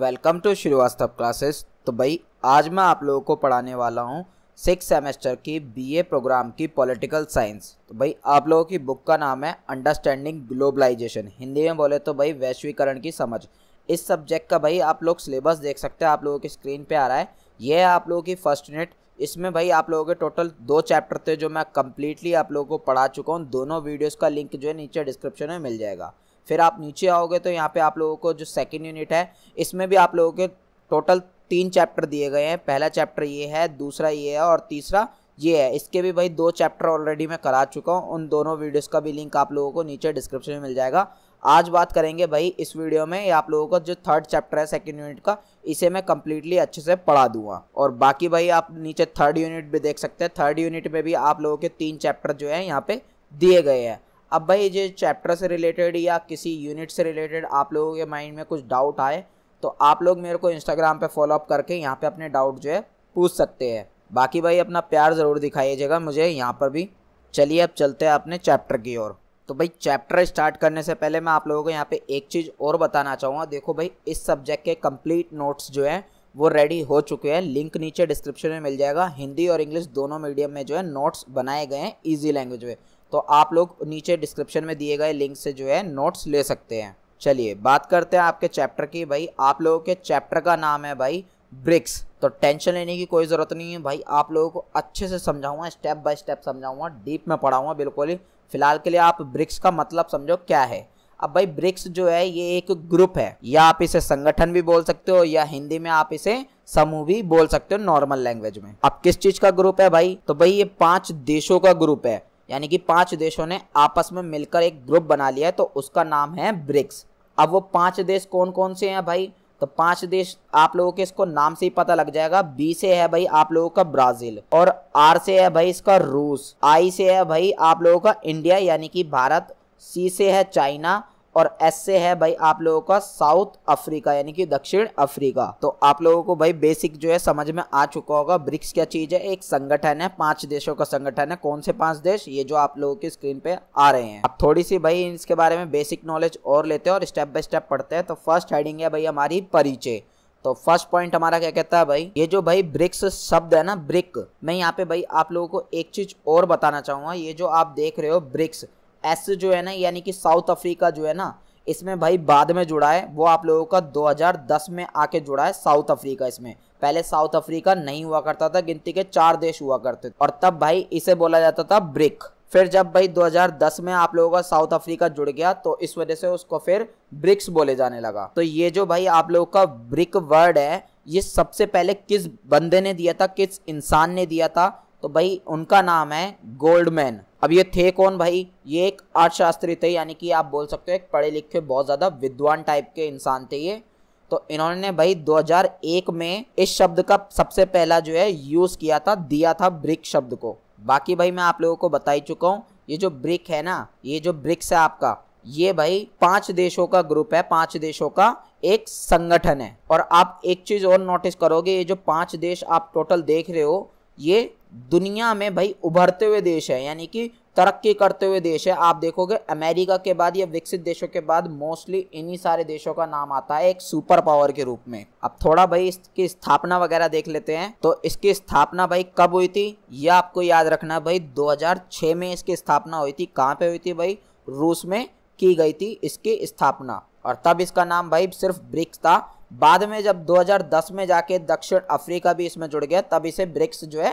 welcome to Srivastava classes तो भाई आज मैं आप लोगों को पढ़ाने वाला हूँ सिक्स सेमेस्टर की बीए प्रोग्राम की पॉलिटिकल साइंस तो भाई आप लोगों की बुक का नाम है अंडरस्टैंडिंग ग्लोबलाइजेशन हिंदी में बोले तो भाई वैश्वीकरण की समझ इस सब्जेक्ट का भाई आप लोग सिलेबस देख सकते हैं आप लोगों की स्क्रीन पर आ रहा है यह है आप लोगों की फर्स्ट यूनिट इसमें भाई आप लोगों के टोटल दो चैप्टर थे जो मैं कम्प्लीटली आप लोगों को पढ़ा चुका हूँ दोनों वीडियोज़ का लिंक जो है नीचे डिस्क्रिप्शन में मिल जाएगा फिर आप नीचे आओगे तो यहाँ पे आप लोगों को जो सेकेंड यूनिट है इसमें भी आप लोगों के टोटल तीन चैप्टर दिए गए हैं पहला चैप्टर ये है दूसरा ये है और तीसरा ये है इसके भी भाई दो चैप्टर ऑलरेडी मैं करा चुका हूँ उन दोनों वीडियोस का भी लिंक आप लोगों को नीचे डिस्क्रिप्शन में मिल जाएगा आज बात करेंगे भाई इस वीडियो में आप लोगों का जो थर्ड चैप्टर है सेकेंड यूनिट का इसे मैं कम्प्लीटली अच्छे से पढ़ा दूंगा और बाकी भाई आप नीचे थर्ड यूनिट भी देख सकते हैं थर्ड यूनिट में भी आप लोगों के तीन चैप्टर जो है यहाँ पे दिए गए हैं अब भाई जो चैप्टर से रिलेटेड या किसी यूनिट से रिलेटेड आप लोगों के माइंड में कुछ डाउट आए तो आप लोग मेरे को इंस्टाग्राम पे फॉलोअप करके यहाँ पे अपने डाउट जो है पूछ सकते हैं बाकी भाई अपना प्यार ज़रूर दिखाइएगा मुझे यहाँ पर भी चलिए अब चलते हैं अपने चैप्टर की ओर तो भाई चैप्टर स्टार्ट करने से पहले मैं आप लोगों को यहाँ पे एक चीज़ और बताना चाहूँगा देखो भाई इस सब्जेक्ट के कंप्लीट नोट्स जो है वो रेडी हो चुके हैं लिंक नीचे डिस्क्रिप्शन में मिल जाएगा हिंदी और इंग्लिश दोनों मीडियम में जो है नोट्स बनाए गए हैं ईजी लैंग्वेज में तो आप लोग नीचे डिस्क्रिप्शन में दिए गए लिंक से जो है नोट्स ले सकते हैं चलिए बात करते हैं आपके चैप्टर की भाई आप लोगों के चैप्टर का नाम है भाई ब्रिक्स तो टेंशन लेने की कोई ज़रूरत नहीं है भाई आप लोगों को अच्छे से समझाऊंगा स्टेप बाय स्टेप समझाऊंगा डीप में पढ़ाऊंगा बिल्कुल ही फिलहाल के लिए आप ब्रिक्स का मतलब समझो क्या है अब भाई ब्रिक्स जो है ये एक ग्रुप है या आप इसे संगठन भी बोल सकते हो या हिंदी में आप इसे समूह भी बोल सकते हो नॉर्मल लैंग्वेज में अब किस चीज का ग्रुप है भाई तो भाई ये पांच देशों का ग्रुप है यानी कि पांच देशों ने आपस में मिलकर एक ग्रुप बना लिया है तो उसका नाम है ब्रिक्स अब वो पांच देश कौन कौन से हैं भाई तो पांच देश आप लोगों के इसको नाम से ही पता लग जाएगा बी से है भाई आप लोगों का ब्राजील और आर से है भाई इसका रूस आई से है भाई आप लोगों का इंडिया यानी कि भारत सी से है चाइना और एस से है भाई आप लोगों का साउथ अफ्रीका यानी कि दक्षिण अफ्रीका तो आप लोगों को भाई बेसिक जो है समझ में आ चुका होगा ब्रिक्स क्या चीज है एक संगठन है पांच देशों का संगठन है कौन से पांच देश ये जो आप लोगों की स्क्रीन पे आ रहे हैं अब थोड़ी सी भाई इसके बारे में बेसिक नॉलेज और लेते हैं और स्टेप बाय स्टेप पढ़ते हैं तो फर्स्ट हेडिंग है भाई हमारी परिचय तो फर्स्ट पॉइंट हमारा क्या कहता है भाई ये जो भाई ब्रिक्स शब्द है ना ब्रिक मैं यहाँ पे भाई आप लोगों को एक चीज और बताना चाहूंगा ये जो आप देख रहे हो ब्रिक्स एस जो है ना यानी कि साउथ अफ्रीका जो है ना इसमें भाई बाद में जुड़ा है वो आप लोगों का 2010 में आके जुड़ा है साउथ अफ्रीका इसमें पहले साउथ अफ्रीका नहीं हुआ करता था गिनती के चार देश हुआ करते थे और तब भाई इसे बोला जाता था ब्रिक फिर जब भाई 2010 में आप लोगों का साउथ अफ्रीका जुड़ गया तो इस वजह से उसको फिर ब्रिक्स बोले जाने लगा तो ये जो भाई आप लोगों का ब्रिक वर्ड है ये सबसे पहले किस बंदे ने दिया था किस इंसान ने दिया था तो भाई उनका नाम है गोल्डमैन अब ये थे कौन भाई ये एक अर्थशास्त्री थे यानी कि आप बोल सकते हो एक पढ़े लिखे बहुत ज़्यादा विद्वान टाइप के इंसान थे ये तो इन्होंने भाई 2001 में इस शब्द का सबसे पहला जो है यूज़ किया था दिया था ब्रिक शब्द को बाकी भाई मैं आप लोगों को बता ही चुका हूँ ये जो ब्रिक है ना ये जो ब्रिक्स है आपका ये भाई पांच देशों का ग्रुप है पांच देशों का एक संगठन है और आप एक चीज़ और नोटिस करोगे ये जो पांच देश आप टोटल देख रहे हो ये दुनिया में भाई उभरते हुए देश है यानी कि तरक्की करते हुए देश है आप देखोगे अमेरिका के बाद या विकसित देशों के बाद मोस्टली इन्हीं सारे देशों का नाम आता है एक सुपर पावर के रूप में अब थोड़ा भाई इसकी स्थापना वगैरह देख लेते हैं तो इसकी स्थापना भाई कब हुई थी यह आपको याद रखना भाई 2006 में इसकी स्थापना हुई थी कहाँ पे हुई थी भाई रूस में की गई थी इसकी स्थापना और तब इसका नाम भाई सिर्फ ब्रिक्स था बाद में जब 2010 में जाके दक्षिण अफ्रीका भी इसमें जुड़ गया तब इसे ब्रिक्स जो है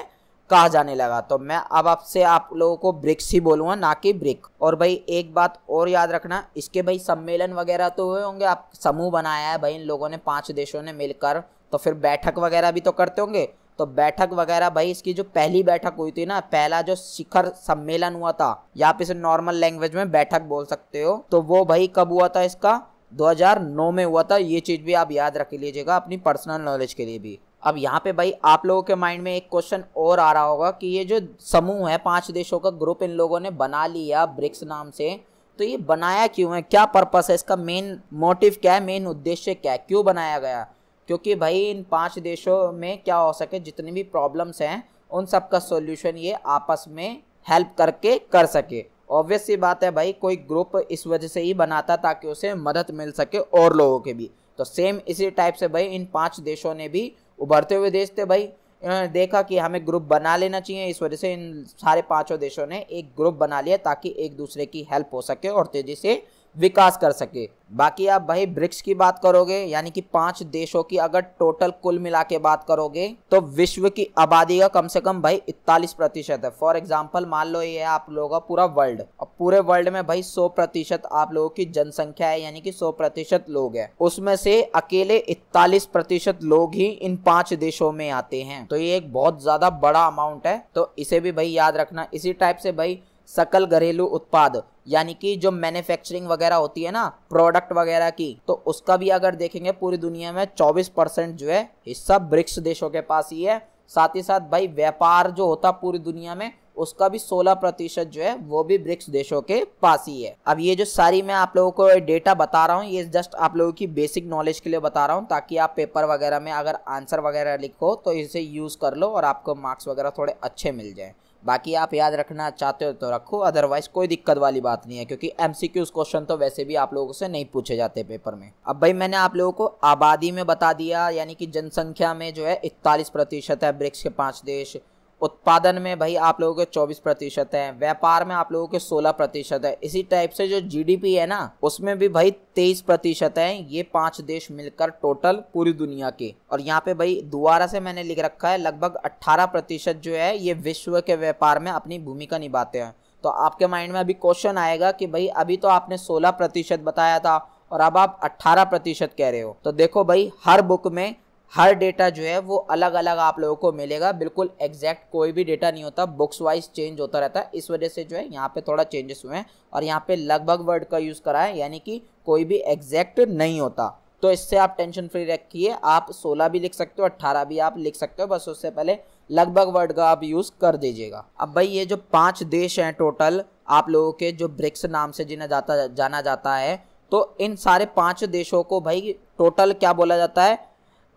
कहा जाने लगा तो मैं अब आपसे आप लोगों को ब्रिक्स ही बोलूँगा ना कि ब्रिक और भाई एक बात और याद रखना इसके भाई सम्मेलन वगैरह तो हुए होंगे आप समूह बनाया है भाई इन लोगों ने पाँच देशों ने मिलकर तो फिर बैठक वगैरह भी तो करते होंगे तो बैठक वगैरह भाई इसकी जो पहली बैठक हुई थी ना पहला जो शिखर सम्मेलन हुआ था या आप इसे नॉर्मल लैंग्वेज में बैठक बोल सकते हो तो वो भाई कब हुआ था इसका 2009 में हुआ था ये चीज़ भी आप याद रख लीजिएगा अपनी पर्सनल नॉलेज के लिए भी अब यहाँ पे भाई आप लोगों के माइंड में एक क्वेश्चन और आ रहा होगा कि ये जो समूह है पांच देशों का ग्रुप इन लोगों ने बना लिया ब्रिक्स नाम से तो ये बनाया क्यों है क्या पर्पस है इसका मेन मोटिव क्या है मेन उद्देश्य क्या है क्यों बनाया गया क्योंकि भाई इन पांच देशों में क्या हो सके जितनी भी प्रॉब्लम्स हैं उन सब का सोल्यूशन ये आपस में हेल्प करके कर सके ऑब्वियस सी बात है भाई कोई ग्रुप इस वजह से ही बनाता ताकि उसे मदद मिल सके और लोगों के भी तो सेम इसी टाइप से भाई इन पांच देशों ने भी उभरते हुए देश थे भाई इन्होंने देखा कि हमें ग्रुप बना लेना चाहिए इस वजह से इन सारे पांचों देशों ने एक ग्रुप बना लिया ताकि एक दूसरे की हेल्प हो सके और तेज़ी से विकास कर सके बाकी आप भाई ब्रिक्स की बात करोगे यानी कि पांच देशों की अगर टोटल कुल मिला के बात करोगे तो विश्व की आबादी का कम से कम भाई इकतालीस प्रतिशत है फॉर एग्जाम्पल मान लो ये है आप लोगों का पूरा वर्ल्ड और पूरे वर्ल्ड में भाई सौ प्रतिशत आप लोगों की जनसंख्या है यानी कि सौ प्रतिशत लोग है उसमें से अकेले इकतालीस प्रतिशत लोग ही इन पांच देशों में आते हैं तो ये एक बहुत ज्यादा बड़ा अमाउंट है तो इसे भी भाई याद रखना इसी टाइप से भाई सकल घरेलू उत्पाद यानी कि जो मैन्युफैक्चरिंग वगैरह होती है ना प्रोडक्ट वगैरह की तो उसका भी अगर देखेंगे पूरी दुनिया में 24 परसेंट जो है हिस्सा ब्रिक्स देशों के पास ही है साथ ही साथ भाई व्यापार जो होता पूरी दुनिया में उसका भी 16 प्रतिशत जो है वो भी ब्रिक्स देशों के पास ही है अब ये जो सारी मैं आप लोगों को डेटा बता रहा हूँ ये जस्ट आप लोगों की बेसिक नॉलेज के लिए बता रहा हूँ ताकि आप पेपर वगैरह में अगर आंसर वगैरह लिखो तो इसे यूज़ कर लो और आपको मार्क्स वगैरह थोड़े अच्छे मिल जाएँ बाकी आप याद रखना चाहते हो तो रखो अदरवाइज कोई दिक्कत वाली बात नहीं है क्योंकि एम क्वेश्चन तो वैसे भी आप लोगों से नहीं पूछे जाते पेपर में अब भाई मैंने आप लोगों को आबादी में बता दिया यानी कि जनसंख्या में जो है इकतालीस प्रतिशत है ब्रिक्स के पांच देश उत्पादन में भाई आप लोगों के 24 प्रतिशत है व्यापार में आप लोगों के 16 प्रतिशत है इसी टाइप से जो जीडीपी है ना उसमें भी भाई 23 प्रतिशत है ये पांच देश मिलकर टोटल पूरी दुनिया के और यहाँ पे भाई दोबारा से मैंने लिख रखा है लगभग 18 प्रतिशत जो है ये विश्व के व्यापार में अपनी भूमिका निभाते हैं तो आपके माइंड में अभी क्वेश्चन आएगा कि भाई अभी तो आपने सोलह प्रतिशत बताया था और अब आप अट्ठारह प्रतिशत कह रहे हो तो देखो भाई हर बुक में हर डेटा जो है वो अलग अलग आप लोगों को मिलेगा बिल्कुल एग्जैक्ट कोई भी डेटा नहीं होता बुक्स वाइज चेंज होता रहता है इस वजह से जो है यहाँ पे थोड़ा चेंजेस हुए हैं और यहाँ पे लगभग वर्ड का यूज़ करा है यानी कि कोई भी एग्जैक्ट नहीं होता तो इससे आप टेंशन फ्री रखिए आप सोलह भी लिख सकते हो अट्ठारह भी आप लिख सकते हो बस उससे पहले लगभग वर्ड का आप यूज़ कर दीजिएगा अब भाई ये जो पाँच देश हैं टोटल आप लोगों के जो ब्रिक्स नाम से जिन्हें जाता जाना जाता है तो इन सारे पाँच देशों को भाई टोटल क्या बोला जाता है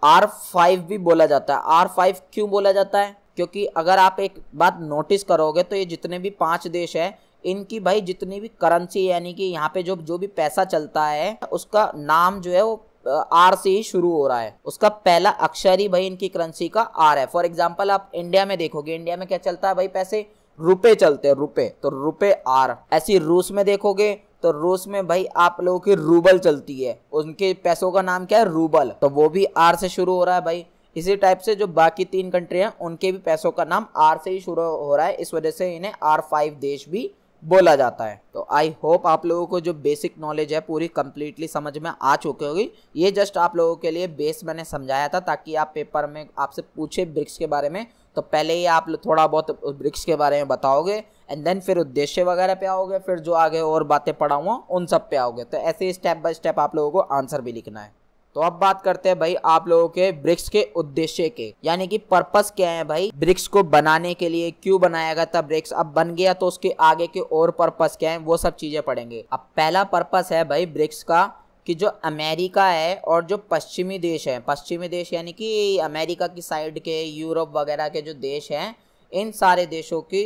आर फाइव भी बोला जाता है आर फाइव क्यों बोला जाता है क्योंकि अगर आप एक बात नोटिस करोगे तो ये जितने भी पांच देश है इनकी भाई जितनी भी करेंसी यानी कि यहाँ पे जो जो भी पैसा चलता है उसका नाम जो है वो आर से ही शुरू हो रहा है उसका पहला अक्षर ही भाई इनकी करेंसी का आर है फॉर एग्जाम्पल आप इंडिया में देखोगे इंडिया में क्या चलता है भाई पैसे रुपए चलते हैं रुपए तो रुपए आर ऐसी रूस में देखोगे तो रूस में भाई आप लोगों की रूबल चलती है उनके पैसों का नाम क्या है रूबल तो वो भी आर से शुरू हो रहा है भाई इसी टाइप से जो बाकी तीन कंट्री हैं उनके भी पैसों का नाम आर से ही शुरू हो रहा है इस वजह से इन्हें आर फाइव देश भी बोला जाता है तो आई होप आप लोगों को जो बेसिक नॉलेज है पूरी कम्प्लीटली समझ में आ चुकी होगी ये जस्ट आप लोगों के लिए बेस मैंने समझाया था ताकि आप पेपर में आपसे पूछे ब्रिक्स के बारे में तो पहले ही आप थोड़ा बहुत ब्रिक्स के बारे में बताओगे एंड देन फिर उद्देश्य वगैरह पे आओगे फिर जो आगे और बातें पढ़ाऊँ उन सब पे आओगे तो ऐसे ही स्टेप बाय स्टेप आप लोगों को आंसर भी लिखना है तो अब बात करते हैं भाई आप लोगों के ब्रिक्स के उद्देश्य के यानी कि पर्पस क्या है भाई ब्रिक्स को बनाने के लिए क्यों बनाया गया था ब्रिक्स अब बन गया तो उसके आगे के और पर्पस क्या है वो सब चीजें पढ़ेंगे अब पहला पर्पस है भाई ब्रिक्स का कि जो अमेरिका है और जो पश्चिमी देश हैं पश्चिमी देश यानी कि अमेरिका की साइड के यूरोप वगैरह के जो देश हैं इन सारे देशों की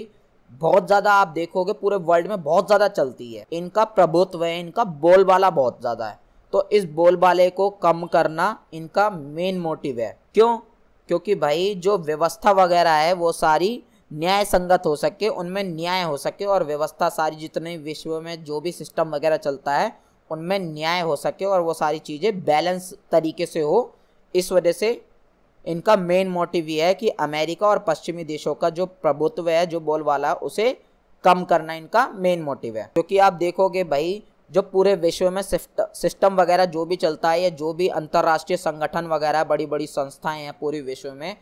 बहुत ज़्यादा आप देखोगे पूरे वर्ल्ड में बहुत ज़्यादा चलती है इनका प्रभुत्व है इनका बोलबाला बहुत ज़्यादा है तो इस बोलबाले को कम करना इनका मेन मोटिव है क्यों क्योंकि भाई जो व्यवस्था वगैरह है वो सारी न्याय संगत हो सके उनमें न्याय हो सके और व्यवस्था सारी जितने विश्व में जो भी सिस्टम वगैरह चलता है उनमें न्याय हो सके और वो सारी चीज़ें बैलेंस तरीके से हो इस वजह से इनका मेन मोटिव ये है कि अमेरिका और पश्चिमी देशों का जो प्रभुत्व है जो बोलवाला उसे कम करना इनका मेन मोटिव है क्योंकि आप देखोगे भाई जो पूरे विश्व में सिस्टम वगैरह जो भी चलता है या जो भी अंतर्राष्ट्रीय संगठन वगैरह बड़ी बड़ी संस्थाएं हैं पूरे विश्व में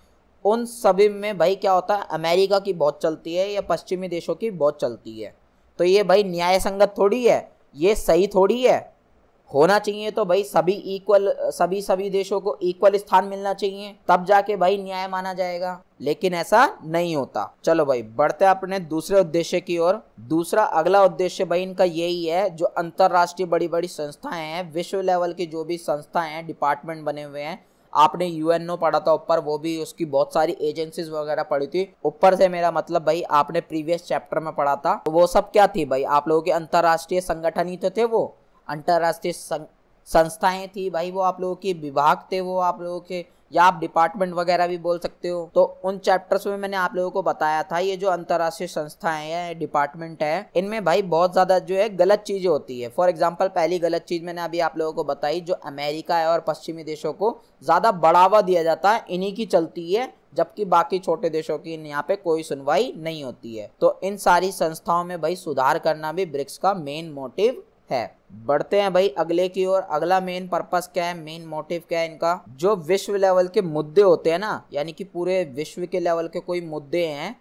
उन सभी में भाई क्या होता है अमेरिका की बहुत चलती है या पश्चिमी देशों की बहुत चलती है तो ये भाई न्याय संगत थोड़ी है ये सही थोड़ी है होना चाहिए तो भाई सभी इक्वल सभी सभी देशों को इक्वल स्थान मिलना चाहिए तब जाके भाई न्याय माना जाएगा लेकिन ऐसा नहीं होता चलो भाई बढ़ते अपने दूसरे उद्देश्य की ओर दूसरा अगला उद्देश्य भाई इनका यही है जो अंतरराष्ट्रीय बड़ी बड़ी संस्थाएं हैं विश्व लेवल की जो भी संस्थाएं हैं डिपार्टमेंट बने हुए हैं आपने यूएनओ पढ़ा था ऊपर वो भी उसकी बहुत सारी एजेंसीज वगैरह पढ़ी थी ऊपर से मेरा मतलब भाई आपने प्रीवियस चैप्टर में पढ़ा था तो वो सब क्या थी भाई आप लोगों के अंतर्राष्ट्रीय संगठन ही तो थे वो अंतर्राष्ट्रीय संस्थाएं थी भाई वो आप लोगों के विभाग थे वो आप लोगों के या आप डिपार्टमेंट वगैरह भी बोल सकते हो तो उन चैप्टर्स में मैंने आप लोगों को बताया था ये जो अंतर्राष्ट्रीय संस्थाएं हैं डिपार्टमेंट है इनमें भाई बहुत ज्यादा जो है गलत चीजें होती है फॉर एग्जाम्पल पहली गलत चीज मैंने अभी आप लोगों को बताई जो अमेरिका है और पश्चिमी देशों को ज्यादा बढ़ावा दिया जाता है इन्हीं की चलती है जबकि बाकी छोटे देशों की यहाँ पे कोई सुनवाई नहीं होती है तो इन सारी संस्थाओं में भाई सुधार करना भी ब्रिक्स का मेन मोटिव है बढ़ते हैं भाई अगले की ओर अगला मेन पर्पस क्या है मेन मोटिव क्या है इनका जो विश्व लेवल के मुद्दे होते हैं ना यानी कि पूरे विश्व के लेवल के कोई मुद्दे हैं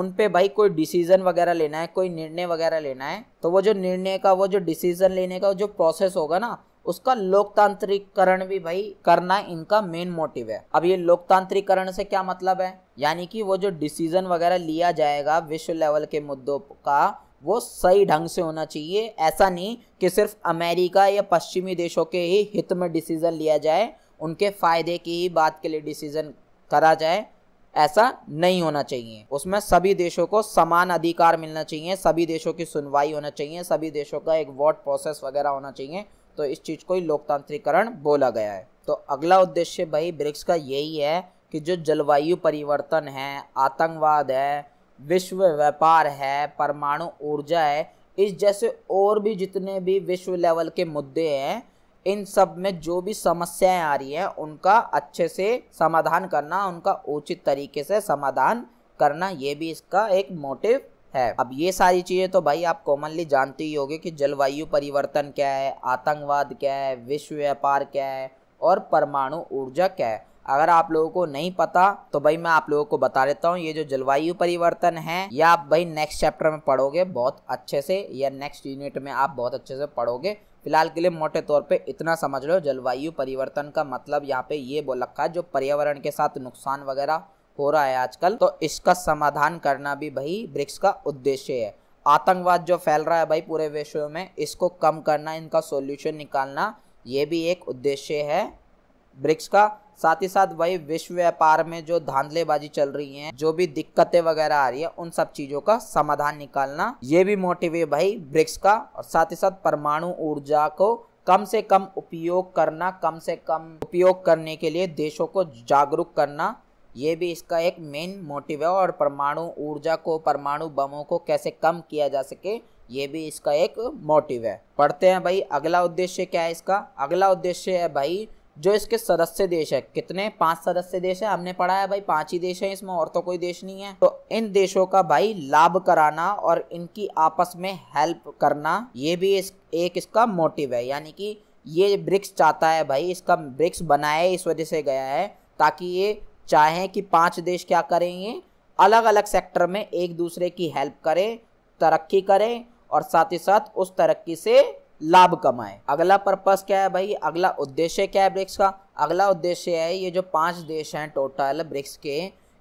उन पे भाई कोई डिसीजन वगैरह लेना है कोई निर्णय वगैरह लेना है तो वो जो निर्णय का वो जो डिसीजन लेने का जो प्रोसेस होगा ना उसका लोकतांत्रिकरण भी भाई करना इनका मेन मोटिव है अब ये लोकतांत्रिकरण से क्या मतलब है यानी कि वो जो डिसीजन वगैरह लिया जाएगा विश्व लेवल के मुद्दों का वो सही ढंग से होना चाहिए ऐसा नहीं कि सिर्फ अमेरिका या पश्चिमी देशों के ही हित में डिसीज़न लिया जाए उनके फ़ायदे की ही बात के लिए डिसीज़न करा जाए ऐसा नहीं होना चाहिए उसमें सभी देशों को समान अधिकार मिलना चाहिए सभी देशों की सुनवाई होना चाहिए सभी देशों का एक वोट प्रोसेस वगैरह होना चाहिए तो इस चीज़ को ही लोकतांत्रिकरण बोला गया है तो अगला उद्देश्य भाई ब्रिक्स का यही है कि जो जलवायु परिवर्तन है आतंकवाद है विश्व व्यापार है परमाणु ऊर्जा है इस जैसे और भी जितने भी विश्व लेवल के मुद्दे हैं इन सब में जो भी समस्याएं आ रही हैं उनका अच्छे से समाधान करना उनका उचित तरीके से समाधान करना ये भी इसका एक मोटिव है अब ये सारी चीज़ें तो भाई आप कॉमनली जानते ही होगे कि जलवायु परिवर्तन क्या है आतंकवाद क्या है विश्व व्यापार क्या है और परमाणु ऊर्जा क्या है अगर आप लोगों को नहीं पता तो भाई मैं आप लोगों को बता देता हूँ ये जो जलवायु परिवर्तन है ये आप भाई नेक्स्ट चैप्टर में पढ़ोगे बहुत अच्छे से या नेक्स्ट यूनिट में आप बहुत अच्छे से पढ़ोगे फिलहाल के लिए मोटे तौर पे इतना समझ लो जलवायु परिवर्तन का मतलब यहाँ पे ये बोल रखा है जो पर्यावरण के साथ नुकसान वगैरह हो रहा है आजकल तो इसका समाधान करना भी भाई ब्रिक्स का उद्देश्य है आतंकवाद जो फैल रहा है भाई पूरे विश्व में इसको कम करना इनका सोल्यूशन निकालना ये भी एक उद्देश्य है ब्रिक्स का साथ ही साथ वही विश्व व्यापार में जो धांधलेबाजी चल रही है जो भी दिक्कतें वगैरह आ रही है उन सब चीजों का समाधान निकालना ये भी मोटिव है भाई ब्रिक्स का और साथ ही साथ परमाणु ऊर्जा को कम से कम उपयोग करना कम से कम उपयोग करने के लिए देशों को जागरूक करना ये भी इसका एक मेन मोटिव है और परमाणु ऊर्जा को परमाणु बमों को कैसे कम किया जा सके ये भी इसका एक मोटिव है पढ़ते हैं भाई अगला उद्देश्य क्या है इसका अगला उद्देश्य है भाई जो इसके सदस्य देश है कितने पांच सदस्य देश है हमने पढ़ा है भाई पांच ही देश है इसमें और तो कोई देश नहीं है तो इन देशों का भाई लाभ कराना और इनकी आपस में हेल्प करना ये भी इस एक इसका मोटिव है यानी कि ये ब्रिक्स चाहता है भाई इसका ब्रिक्स बनाए इस वजह से गया है ताकि ये चाहें कि पांच देश क्या करेंगे अलग अलग सेक्टर में एक दूसरे की हेल्प करें तरक्की करें और साथ ही साथ उस तरक्की से लाभ कमाए अगला पर्पस क्या है भाई अगला उद्देश्य क्या है ब्रिक्स का अगला उद्देश्य है ये जो पांच देश हैं टोटल ब्रिक्स के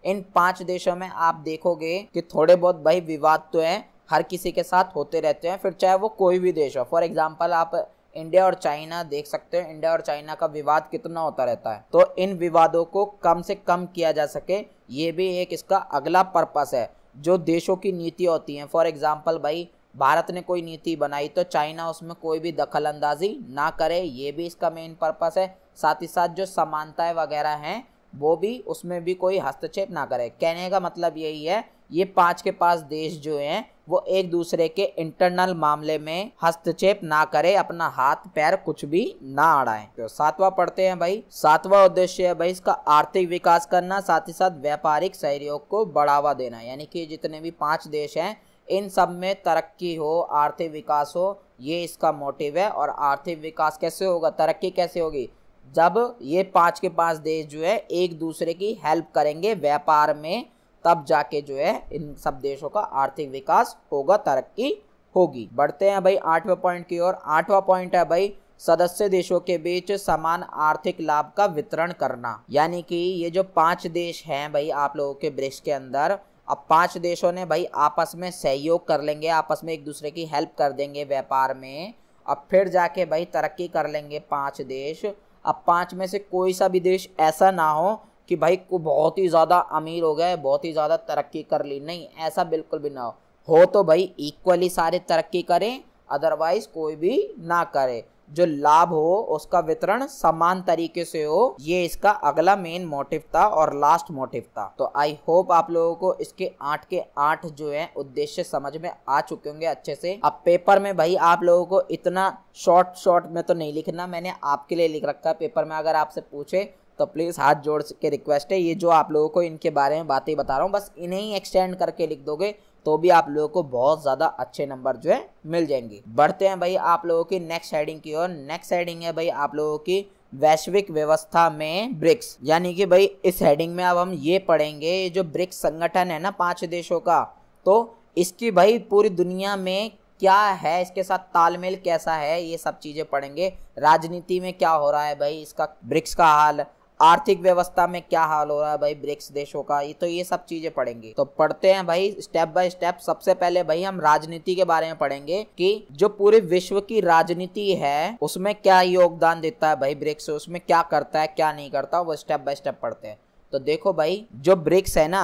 इन पांच देशों में आप देखोगे कि थोड़े बहुत भाई विवाद तो है हर किसी के साथ होते रहते हैं फिर चाहे वो कोई भी देश हो फॉर एग्जाम्पल आप इंडिया और चाइना देख सकते हो इंडिया और चाइना का विवाद कितना होता रहता है तो इन विवादों को कम से कम किया जा सके ये भी एक इसका अगला पर्पस है जो देशों की नीति होती है फॉर एग्जाम्पल भाई भारत ने कोई नीति बनाई तो चाइना उसमें कोई भी दखल अंदाजी ना करे ये भी इसका मेन पर्पस है साथ ही साथ जो समानताएं वगैरह हैं वो भी उसमें भी कोई हस्तक्षेप ना करे कहने का मतलब यही है ये पांच के पास देश जो हैं वो एक दूसरे के इंटरनल मामले में हस्तक्षेप ना करे अपना हाथ पैर कुछ भी ना अड़ाए तो सातवां पढ़ते हैं भाई सातवां उद्देश्य है भाई इसका आर्थिक विकास करना साथ ही साथ व्यापारिक सहयोग को बढ़ावा देना यानी कि जितने भी पांच देश हैं इन सब में तरक्की हो आर्थिक विकास हो ये इसका मोटिव है और आर्थिक विकास कैसे होगा तरक्की कैसे होगी जब ये पांच के पांच देश जो है एक दूसरे की हेल्प करेंगे व्यापार में तब जाके जो है इन सब देशों का आर्थिक विकास होगा तरक्की होगी बढ़ते हैं भाई आठवें पॉइंट की ओर आठवां पॉइंट है भाई सदस्य देशों के बीच समान आर्थिक लाभ का वितरण करना यानी कि ये जो पांच देश हैं भाई आप लोगों के ब्रिक्स के अंदर अब पांच देशों ने भाई आपस में सहयोग कर लेंगे आपस में एक दूसरे की हेल्प कर देंगे व्यापार में अब फिर जाके भाई तरक्की कर लेंगे पांच देश अब पांच में से कोई सा भी देश ऐसा ना हो कि भाई को बहुत ही ज़्यादा अमीर हो गए बहुत ही ज़्यादा तरक्की कर ली नहीं ऐसा बिल्कुल भी ना हो हो तो भाई इक्वली सारे तरक्की करें अदरवाइज़ कोई भी ना करे जो लाभ हो उसका वितरण समान तरीके से हो ये इसका अगला मेन मोटिव था और लास्ट मोटिव था तो आई होप आप लोगों को इसके आठ के आठ जो है उद्देश्य समझ में आ चुके होंगे अच्छे से अब पेपर में भाई आप लोगों को इतना शॉर्ट शॉर्ट में तो नहीं लिखना मैंने आपके लिए लिख रखा है पेपर में अगर आपसे पूछे तो प्लीज़ हाथ जोड़ के रिक्वेस्ट है ये जो आप लोगों को इनके बारे में बातें बता रहा हूँ बस इन्हें ही एक्सटेंड करके लिख दोगे तो भी आप लोगों को बहुत ज़्यादा अच्छे नंबर जो है मिल जाएंगे बढ़ते हैं भाई आप लोगों की नेक्स्ट हेडिंग की ओर नेक्स्ट हेडिंग है भाई आप लोगों की वैश्विक व्यवस्था में ब्रिक्स यानी कि भाई इस हेडिंग में अब हम ये पढ़ेंगे जो ब्रिक्स संगठन है ना पांच देशों का तो इसकी भाई पूरी दुनिया में क्या है इसके साथ तालमेल कैसा है ये सब चीज़ें पढ़ेंगे राजनीति में क्या हो रहा है भाई इसका ब्रिक्स का हाल आर्थिक व्यवस्था में क्या हाल हो रहा है भाई ब्रिक्स देशों का ये तो ये सब चीजें पढ़ेंगे तो पढ़ते हैं भाई स्टेप बाय स्टेप सबसे पहले भाई हम राजनीति के बारे में पढ़ेंगे कि जो पूरे विश्व की राजनीति है उसमें क्या योगदान देता है भाई ब्रिक्स उसमें क्या करता है क्या नहीं करता वो स्टेप बाय स्टेप पढ़ते हैं तो देखो भाई जो ब्रिक्स है ना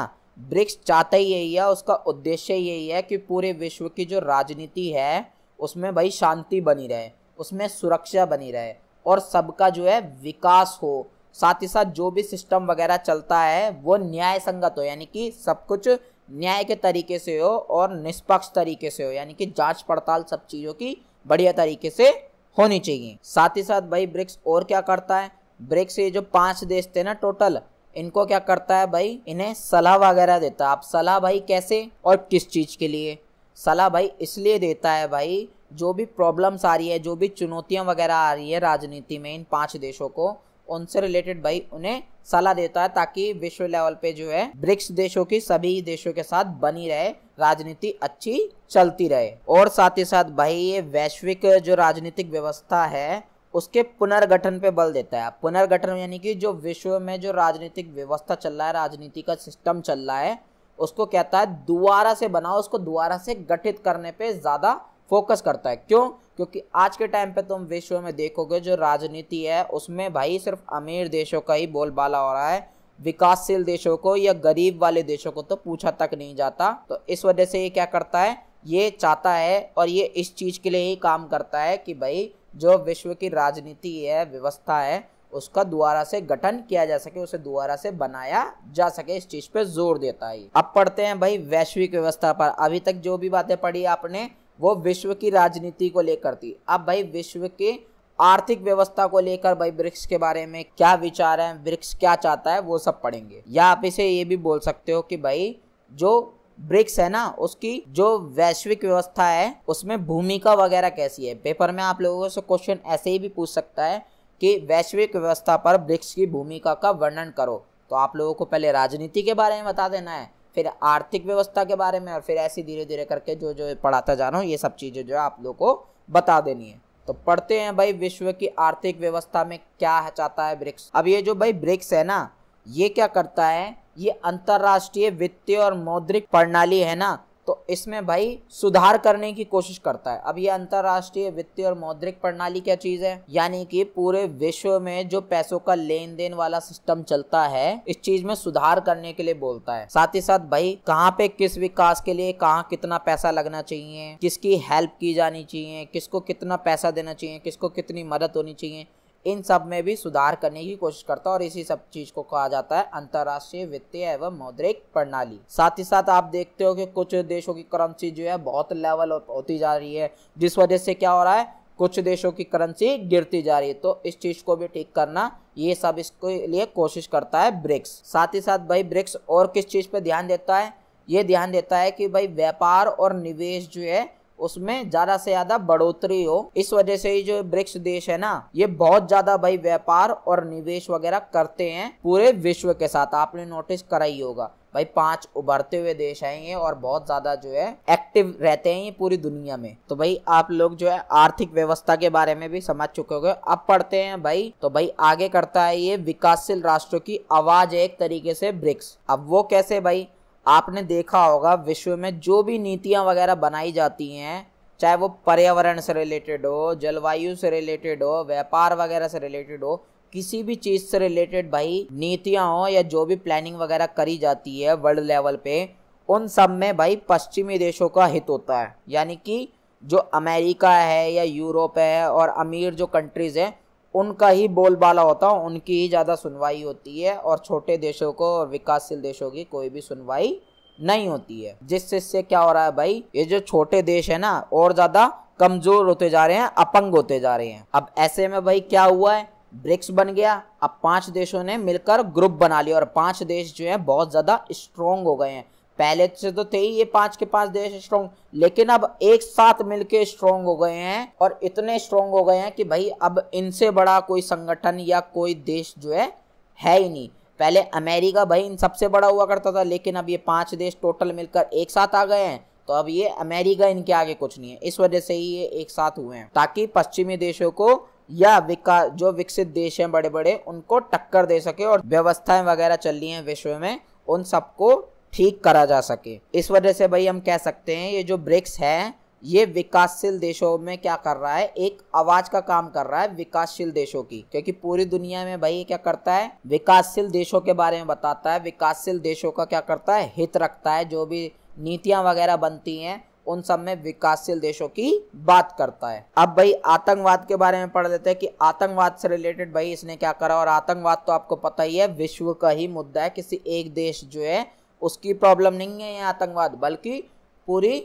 ब्रिक्स चाहता ही यही है उसका उद्देश्य यही है कि पूरे विश्व की जो राजनीति है उसमें भाई शांति बनी रहे उसमें सुरक्षा बनी रहे और सबका जो है विकास हो साथ ही साथ जो भी सिस्टम वगैरह चलता है वो न्याय संगत हो यानी कि सब कुछ न्याय के तरीके से हो और निष्पक्ष तरीके से हो यानी कि जांच पड़ताल सब चीज़ों की बढ़िया तरीके से होनी चाहिए साथ ही साथ भाई ब्रिक्स और क्या करता है ब्रिक्स ये जो पांच देश थे ना टोटल इनको क्या करता है भाई इन्हें सलाह वगैरह देता है आप सलाह भाई कैसे और किस चीज़ के लिए सलाह भाई इसलिए देता है भाई जो भी प्रॉब्लम्स आ रही है जो भी चुनौतियां वगैरह आ रही है राजनीति में इन पांच देशों को उनसे रिलेटेड भाई उन्हें सलाह देता है ताकि विश्व लेवल पे जो है ब्रिक्स देशों की सभी देशों के साथ बनी रहे राजनीति अच्छी चलती रहे और साथ ही साथ भाई ये वैश्विक जो राजनीतिक व्यवस्था है उसके पुनर्गठन पे बल देता है पुनर्गठन यानी कि जो विश्व में जो राजनीतिक व्यवस्था चल रहा है राजनीति का सिस्टम चल रहा है उसको कहता है दोबारा से बनाओ उसको दोबारा से गठित करने पे ज़्यादा फोकस करता है क्यों क्योंकि आज के टाइम पे तुम विश्व में देखोगे जो राजनीति है उसमें भाई सिर्फ अमीर देशों का ही बोलबाला हो रहा है विकासशील देशों को या गरीब वाले देशों को तो पूछा तक नहीं जाता तो इस वजह से ये क्या करता है ये चाहता है और ये इस चीज़ के लिए ही काम करता है कि भाई जो विश्व की राजनीति है व्यवस्था है उसका दोबारा से गठन किया जा सके उसे दोबारा से बनाया जा सके इस चीज़ पे जोर देता है अब पढ़ते हैं भाई वैश्विक व्यवस्था पर अभी तक जो भी बातें पढ़ी आपने वो विश्व की राजनीति को लेकर थी अब भाई विश्व के आर्थिक व्यवस्था को लेकर भाई ब्रिक्स के बारे में क्या विचार है ब्रिक्स क्या चाहता है वो सब पढ़ेंगे या आप इसे ये भी बोल सकते हो कि भाई जो ब्रिक्स है ना उसकी जो वैश्विक व्यवस्था है उसमें भूमिका वगैरह कैसी है पेपर में आप लोगों से क्वेश्चन ऐसे ही भी पूछ सकता है कि वैश्विक व्यवस्था पर ब्रिक्स की भूमिका का वर्णन करो तो आप लोगों को पहले राजनीति के बारे में बता देना है फिर आर्थिक व्यवस्था के बारे में और फिर ऐसे धीरे धीरे करके जो जो पढ़ाता जा रहा हूँ ये सब चीज़ें जो है आप लोग को बता देनी है तो पढ़ते हैं भाई विश्व की आर्थिक व्यवस्था में क्या है चाहता है ब्रिक्स अब ये जो भाई ब्रिक्स है ना ये क्या करता है ये अंतर्राष्ट्रीय वित्तीय और मौद्रिक प्रणाली है ना तो इसमें भाई सुधार करने की कोशिश करता है अब ये अंतरराष्ट्रीय वित्तीय और मौद्रिक प्रणाली क्या चीज है यानी कि पूरे विश्व में जो पैसों का लेन देन वाला सिस्टम चलता है इस चीज में सुधार करने के लिए बोलता है साथ ही साथ भाई कहाँ पे किस विकास के लिए कहाँ कितना पैसा लगना चाहिए किसकी हेल्प की जानी चाहिए किसको कितना पैसा देना चाहिए किसको कितनी मदद होनी चाहिए इन सब में भी सुधार करने की कोशिश करता है और इसी सब चीज को कहा जाता है अंतरराष्ट्रीय वित्तीय एवं मौद्रिक प्रणाली साथ ही साथ आप देखते हो कि कुछ देशों की करेंसी जो है बहुत लेवल होती जा रही है जिस वजह से क्या हो रहा है कुछ देशों की करेंसी गिरती जा रही है तो इस चीज को भी ठीक करना ये सब इसके लिए कोशिश करता है ब्रिक्स साथ ही साथ भाई ब्रिक्स और किस चीज पे ध्यान देता है ये ध्यान देता है कि भाई व्यापार और निवेश जो है उसमें ज्यादा से ज्यादा बढ़ोतरी हो इस वजह से जो ब्रिक्स देश है ना ये बहुत ज्यादा भाई व्यापार और निवेश वगैरह करते हैं पूरे विश्व के साथ आपने नोटिस करा ही होगा भाई पांच उभरते हुए देश है ये और बहुत ज्यादा जो है एक्टिव रहते हैं ये पूरी दुनिया में तो भाई आप लोग जो है आर्थिक व्यवस्था के बारे में भी समझ चुके होंगे अब पढ़ते हैं भाई तो भाई आगे करता है ये विकासशील राष्ट्रों की आवाज एक तरीके से ब्रिक्स अब वो कैसे भाई आपने देखा होगा विश्व में जो भी नीतियाँ वगैरह बनाई जाती हैं चाहे वो पर्यावरण से रिलेटेड हो जलवायु से रिलेटेड हो व्यापार वगैरह से रिलेटेड हो किसी भी चीज़ से रिलेटेड भाई नीतियाँ हो या जो भी प्लानिंग वगैरह करी जाती है वर्ल्ड लेवल पे उन सब में भाई पश्चिमी देशों का हित होता है यानी कि जो अमेरिका है या यूरोप है और अमीर जो कंट्रीज़ हैं उनका ही बोलबाला होता है उनकी ही ज़्यादा सुनवाई होती है और छोटे देशों को और विकासशील देशों की कोई भी सुनवाई नहीं होती है जिससे इससे क्या हो रहा है भाई ये जो छोटे देश है ना और ज़्यादा कमज़ोर होते जा रहे हैं अपंग होते जा रहे हैं अब ऐसे में भाई क्या हुआ है ब्रिक्स बन गया अब पांच देशों ने मिलकर ग्रुप बना लिया और पांच देश जो है बहुत ज़्यादा स्ट्रोंग हो गए हैं पहले से तो थे ही ये पांच के पांच देश स्ट्रॉन्ग लेकिन अब एक साथ मिलके स्ट्रॉन्ग हो गए हैं और इतने स्ट्रॉन्ग हो गए हैं कि भाई अब इनसे बड़ा कोई संगठन या कोई देश जो है है ही नहीं पहले अमेरिका भाई इन सबसे बड़ा हुआ करता था लेकिन अब ये पांच देश टोटल मिलकर एक साथ आ गए हैं तो अब ये अमेरिका इनके आगे कुछ नहीं है इस वजह से ही ये एक साथ हुए हैं ताकि पश्चिमी देशों को या विकास जो विकसित देश हैं बड़े बड़े उनको टक्कर दे सके और व्यवस्थाएं वगैरह चल रही हैं विश्व में उन सबको ठीक करा जा सके इस वजह से भाई हम कह सकते हैं ये जो ब्रिक्स है ये विकासशील देशों में क्या कर रहा है एक आवाज का काम कर रहा है विकासशील देशों की क्योंकि पूरी दुनिया में भाई ये क्या करता है विकासशील देशों के बारे में बताता है विकासशील देशों का क्या करता है हित रखता है जो भी नीतियां वगैरह बनती हैं उन सब में विकासशील देशों की बात करता है अब भाई आतंकवाद के बारे में पढ़ लेते हैं कि आतंकवाद से रिलेटेड भाई इसने क्या करा और आतंकवाद तो आपको पता ही है विश्व का ही मुद्दा है किसी एक देश जो है उसकी प्रॉब्लम नहीं है ये आतंकवाद बल्कि पूरी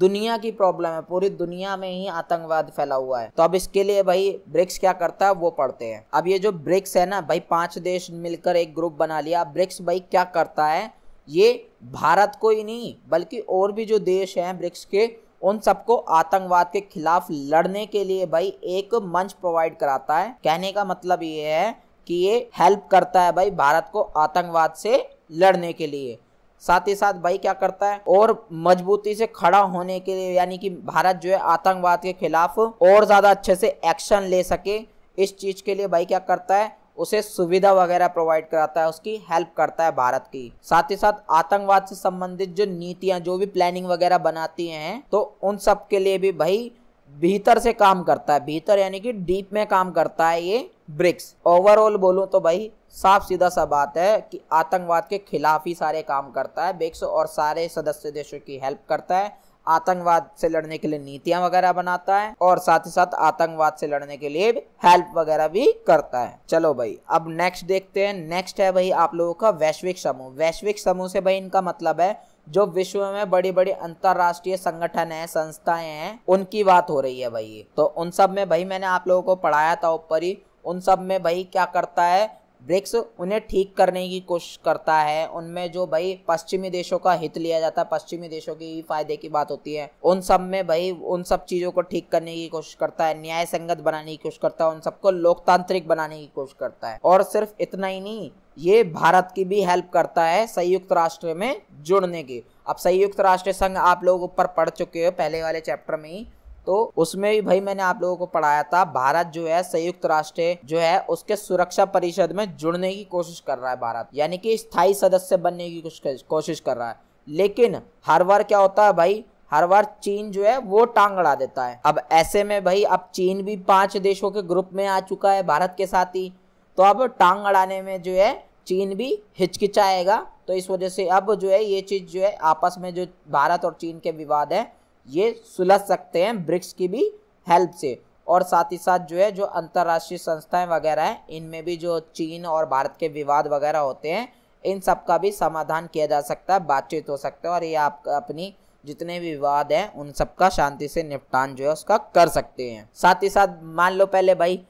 दुनिया की प्रॉब्लम है पूरी दुनिया में ही आतंकवाद फैला हुआ है तो अब इसके लिए भाई ब्रिक्स क्या करता है वो पढ़ते हैं अब ये जो ब्रिक्स है ना भाई पांच देश मिलकर एक ग्रुप बना लिया ब्रिक्स भाई क्या करता है ये भारत को ही नहीं बल्कि और भी जो देश हैं ब्रिक्स के उन सबको आतंकवाद के खिलाफ लड़ने के लिए भाई एक मंच प्रोवाइड कराता है कहने का मतलब ये है कि ये हेल्प करता है भाई भारत को आतंकवाद से लड़ने के लिए साथ ही साथ भाई क्या करता है और मजबूती से खड़ा होने के लिए यानी कि भारत जो है आतंकवाद के खिलाफ और ज्यादा अच्छे से एक्शन ले सके इस चीज के लिए भाई क्या करता है उसे सुविधा वगैरह प्रोवाइड कराता है उसकी हेल्प करता है भारत की साथ ही साथ आतंकवाद से संबंधित जो नीतियां जो भी प्लानिंग वगैरह बनाती हैं तो उन सब के लिए भी भाई भीतर से काम करता है भीतर यानी कि डीप में काम करता है ये ब्रिक्स ओवरऑल बोलूँ तो भाई साफ सीधा सा बात है कि आतंकवाद के खिलाफ ही सारे काम करता है ब्रिक्स और सारे सदस्य देशों की हेल्प करता है आतंकवाद से लड़ने के लिए नीतियां वगैरह बनाता है और साथ ही साथ आतंकवाद से लड़ने के लिए हेल्प वगैरह भी करता है चलो भाई अब नेक्स्ट देखते हैं नेक्स्ट है भाई आप लोगों का वैश्विक समूह वैश्विक समूह से भाई इनका मतलब है जो विश्व में बड़ी बड़ी अंतरराष्ट्रीय संगठन है संस्थाएं हैं उनकी बात हो रही है भाई तो उन सब में भाई मैंने आप लोगों को पढ़ाया था ऊपर ही उन सब में भाई क्या करता है ब्रिक्स उन्हें ठीक करने की कोशिश करता है उनमें जो भाई पश्चिमी देशों का हित लिया जाता है पश्चिमी देशों की फायदे की बात होती है उन सब में भाई उन सब चीज़ों को ठीक करने की कोशिश करता है न्याय संगत बनाने की कोशिश करता है उन सबको लोकतांत्रिक बनाने की कोशिश करता है और सिर्फ इतना ही नहीं ये भारत की भी हेल्प करता है संयुक्त राष्ट्र में जुड़ने की अब संयुक्त राष्ट्र संघ आप लोग ऊपर पढ़ चुके हो पहले वाले चैप्टर में ही तो उसमें भी भाई मैंने आप लोगों को पढ़ाया था भारत जो है संयुक्त राष्ट्र जो है उसके सुरक्षा परिषद में जुड़ने की कोशिश कर रहा है भारत यानी कि स्थायी सदस्य बनने की कोशिश कर रहा है लेकिन हर बार क्या होता है भाई हर बार चीन जो है वो टांग अड़ा देता है अब ऐसे में भाई अब चीन भी पांच देशों के ग्रुप में आ चुका है भारत के साथ ही तो अब टांग अड़ाने में जो है चीन भी हिचकिचाएगा तो इस वजह से अब जो है ये चीज़ जो है आपस में जो भारत और चीन के विवाद है ये सुलझ सकते हैं ब्रिक्स की भी हेल्प से और साथ ही साथ जो है जो अंतर्राष्ट्रीय संस्थाएं वगैरह हैं इनमें भी जो चीन और भारत के विवाद वगैरह होते हैं इन सब का भी समाधान किया जा सकता है बातचीत हो सकता है और ये आप अपनी जितने भी विवाद हैं उन सबका शांति से निपटान जो है उसका कर सकते हैं साथ ही साथ मान लो पहले भाई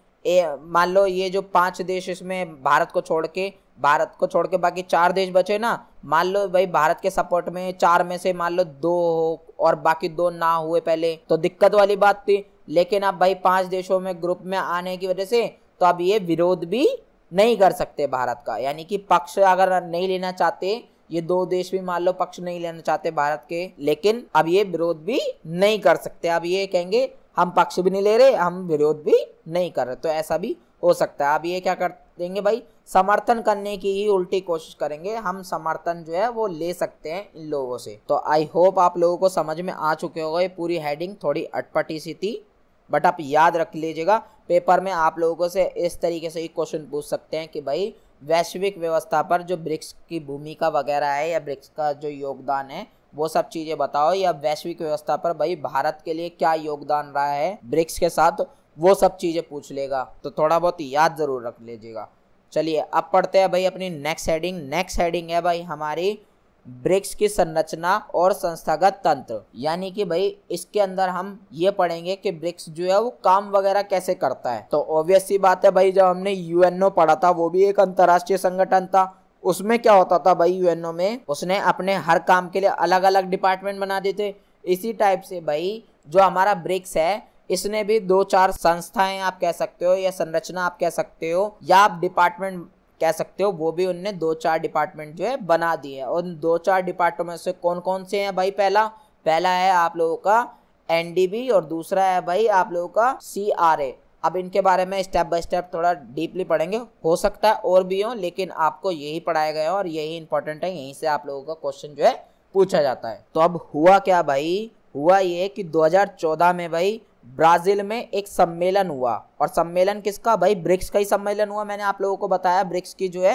मान लो ये जो पांच देश इसमें भारत को छोड़ के भारत को छोड़ के बाकी चार देश बचे ना मान लो भाई भारत के सपोर्ट में चार में से मान लो दो हो और बाकी दो ना हुए पहले तो दिक्कत वाली बात थी लेकिन अब भाई पांच देशों में ग्रुप में आने की वजह से तो अब ये विरोध भी नहीं कर सकते भारत का यानी कि पक्ष अगर नहीं लेना चाहते ये दो देश भी मान लो पक्ष नहीं लेना चाहते भारत के लेकिन अब ये विरोध भी नहीं कर सकते अब ये कहेंगे हम पक्ष भी नहीं ले रहे हम विरोध भी नहीं कर रहे तो ऐसा भी हो सकता है अब ये क्या कर देंगे भाई समर्थन करने की ही उल्टी कोशिश करेंगे हम समर्थन जो है वो ले सकते हैं इन लोगों से तो आई होप आप लोगों को समझ में आ चुके हो गए पूरी हेडिंग थोड़ी अटपटी सी थी बट आप याद रख लीजिएगा पेपर में आप लोगों से इस तरीके से ही क्वेश्चन पूछ सकते हैं कि भाई वैश्विक व्यवस्था पर जो ब्रिक्स की भूमिका वगैरह है या ब्रिक्स का जो योगदान है वो सब चीज़ें बताओ या वैश्विक व्यवस्था पर भाई भारत के लिए क्या योगदान रहा है ब्रिक्स के साथ वो सब चीज़ें पूछ लेगा तो थोड़ा बहुत याद ज़रूर रख लीजिएगा चलिए अब पढ़ते हैं भाई अपनी नेक्स्ट हेडिंग नेक्स्ट हेडिंग है भाई हमारी ब्रिक्स की संरचना और संस्थागत तंत्र यानी कि भाई इसके अंदर हम ये पढ़ेंगे कि ब्रिक्स जो है वो काम वगैरह कैसे करता है तो ऑब्वियस सी बात है भाई जब हमने यूएनओ पढ़ा था वो भी एक अंतर्राष्ट्रीय संगठन था उसमें क्या होता था भाई यूएनओ में उसने अपने हर काम के लिए अलग अलग डिपार्टमेंट बना दिए थे इसी टाइप से भाई जो हमारा ब्रिक्स है इसने भी दो चार संस्थाएं आप कह सकते हो या संरचना आप कह सकते हो या आप डिपार्टमेंट कह सकते हो वो भी उनने दो चार डिपार्टमेंट जो है बना दिए हैं उन दो चार डिपार्टमेंट से कौन कौन से हैं भाई पहला पहला है आप लोगों का एनडीबी और दूसरा है भाई आप लोगों का सी अब इनके बारे में स्टेप बाय स्टेप थोड़ा डीपली पढ़ेंगे हो सकता है और भी हो लेकिन आपको यही पढ़ाया गया और यही इंपॉर्टेंट है यहीं से आप लोगों का क्वेश्चन जो है पूछा जाता है तो अब हुआ क्या भाई हुआ ये कि 2014 में भाई ब्राज़ील में एक सम्मेलन हुआ और सम्मेलन किसका भाई ब्रिक्स का ही सम्मेलन हुआ मैंने आप लोगों को बताया ब्रिक्स की जो है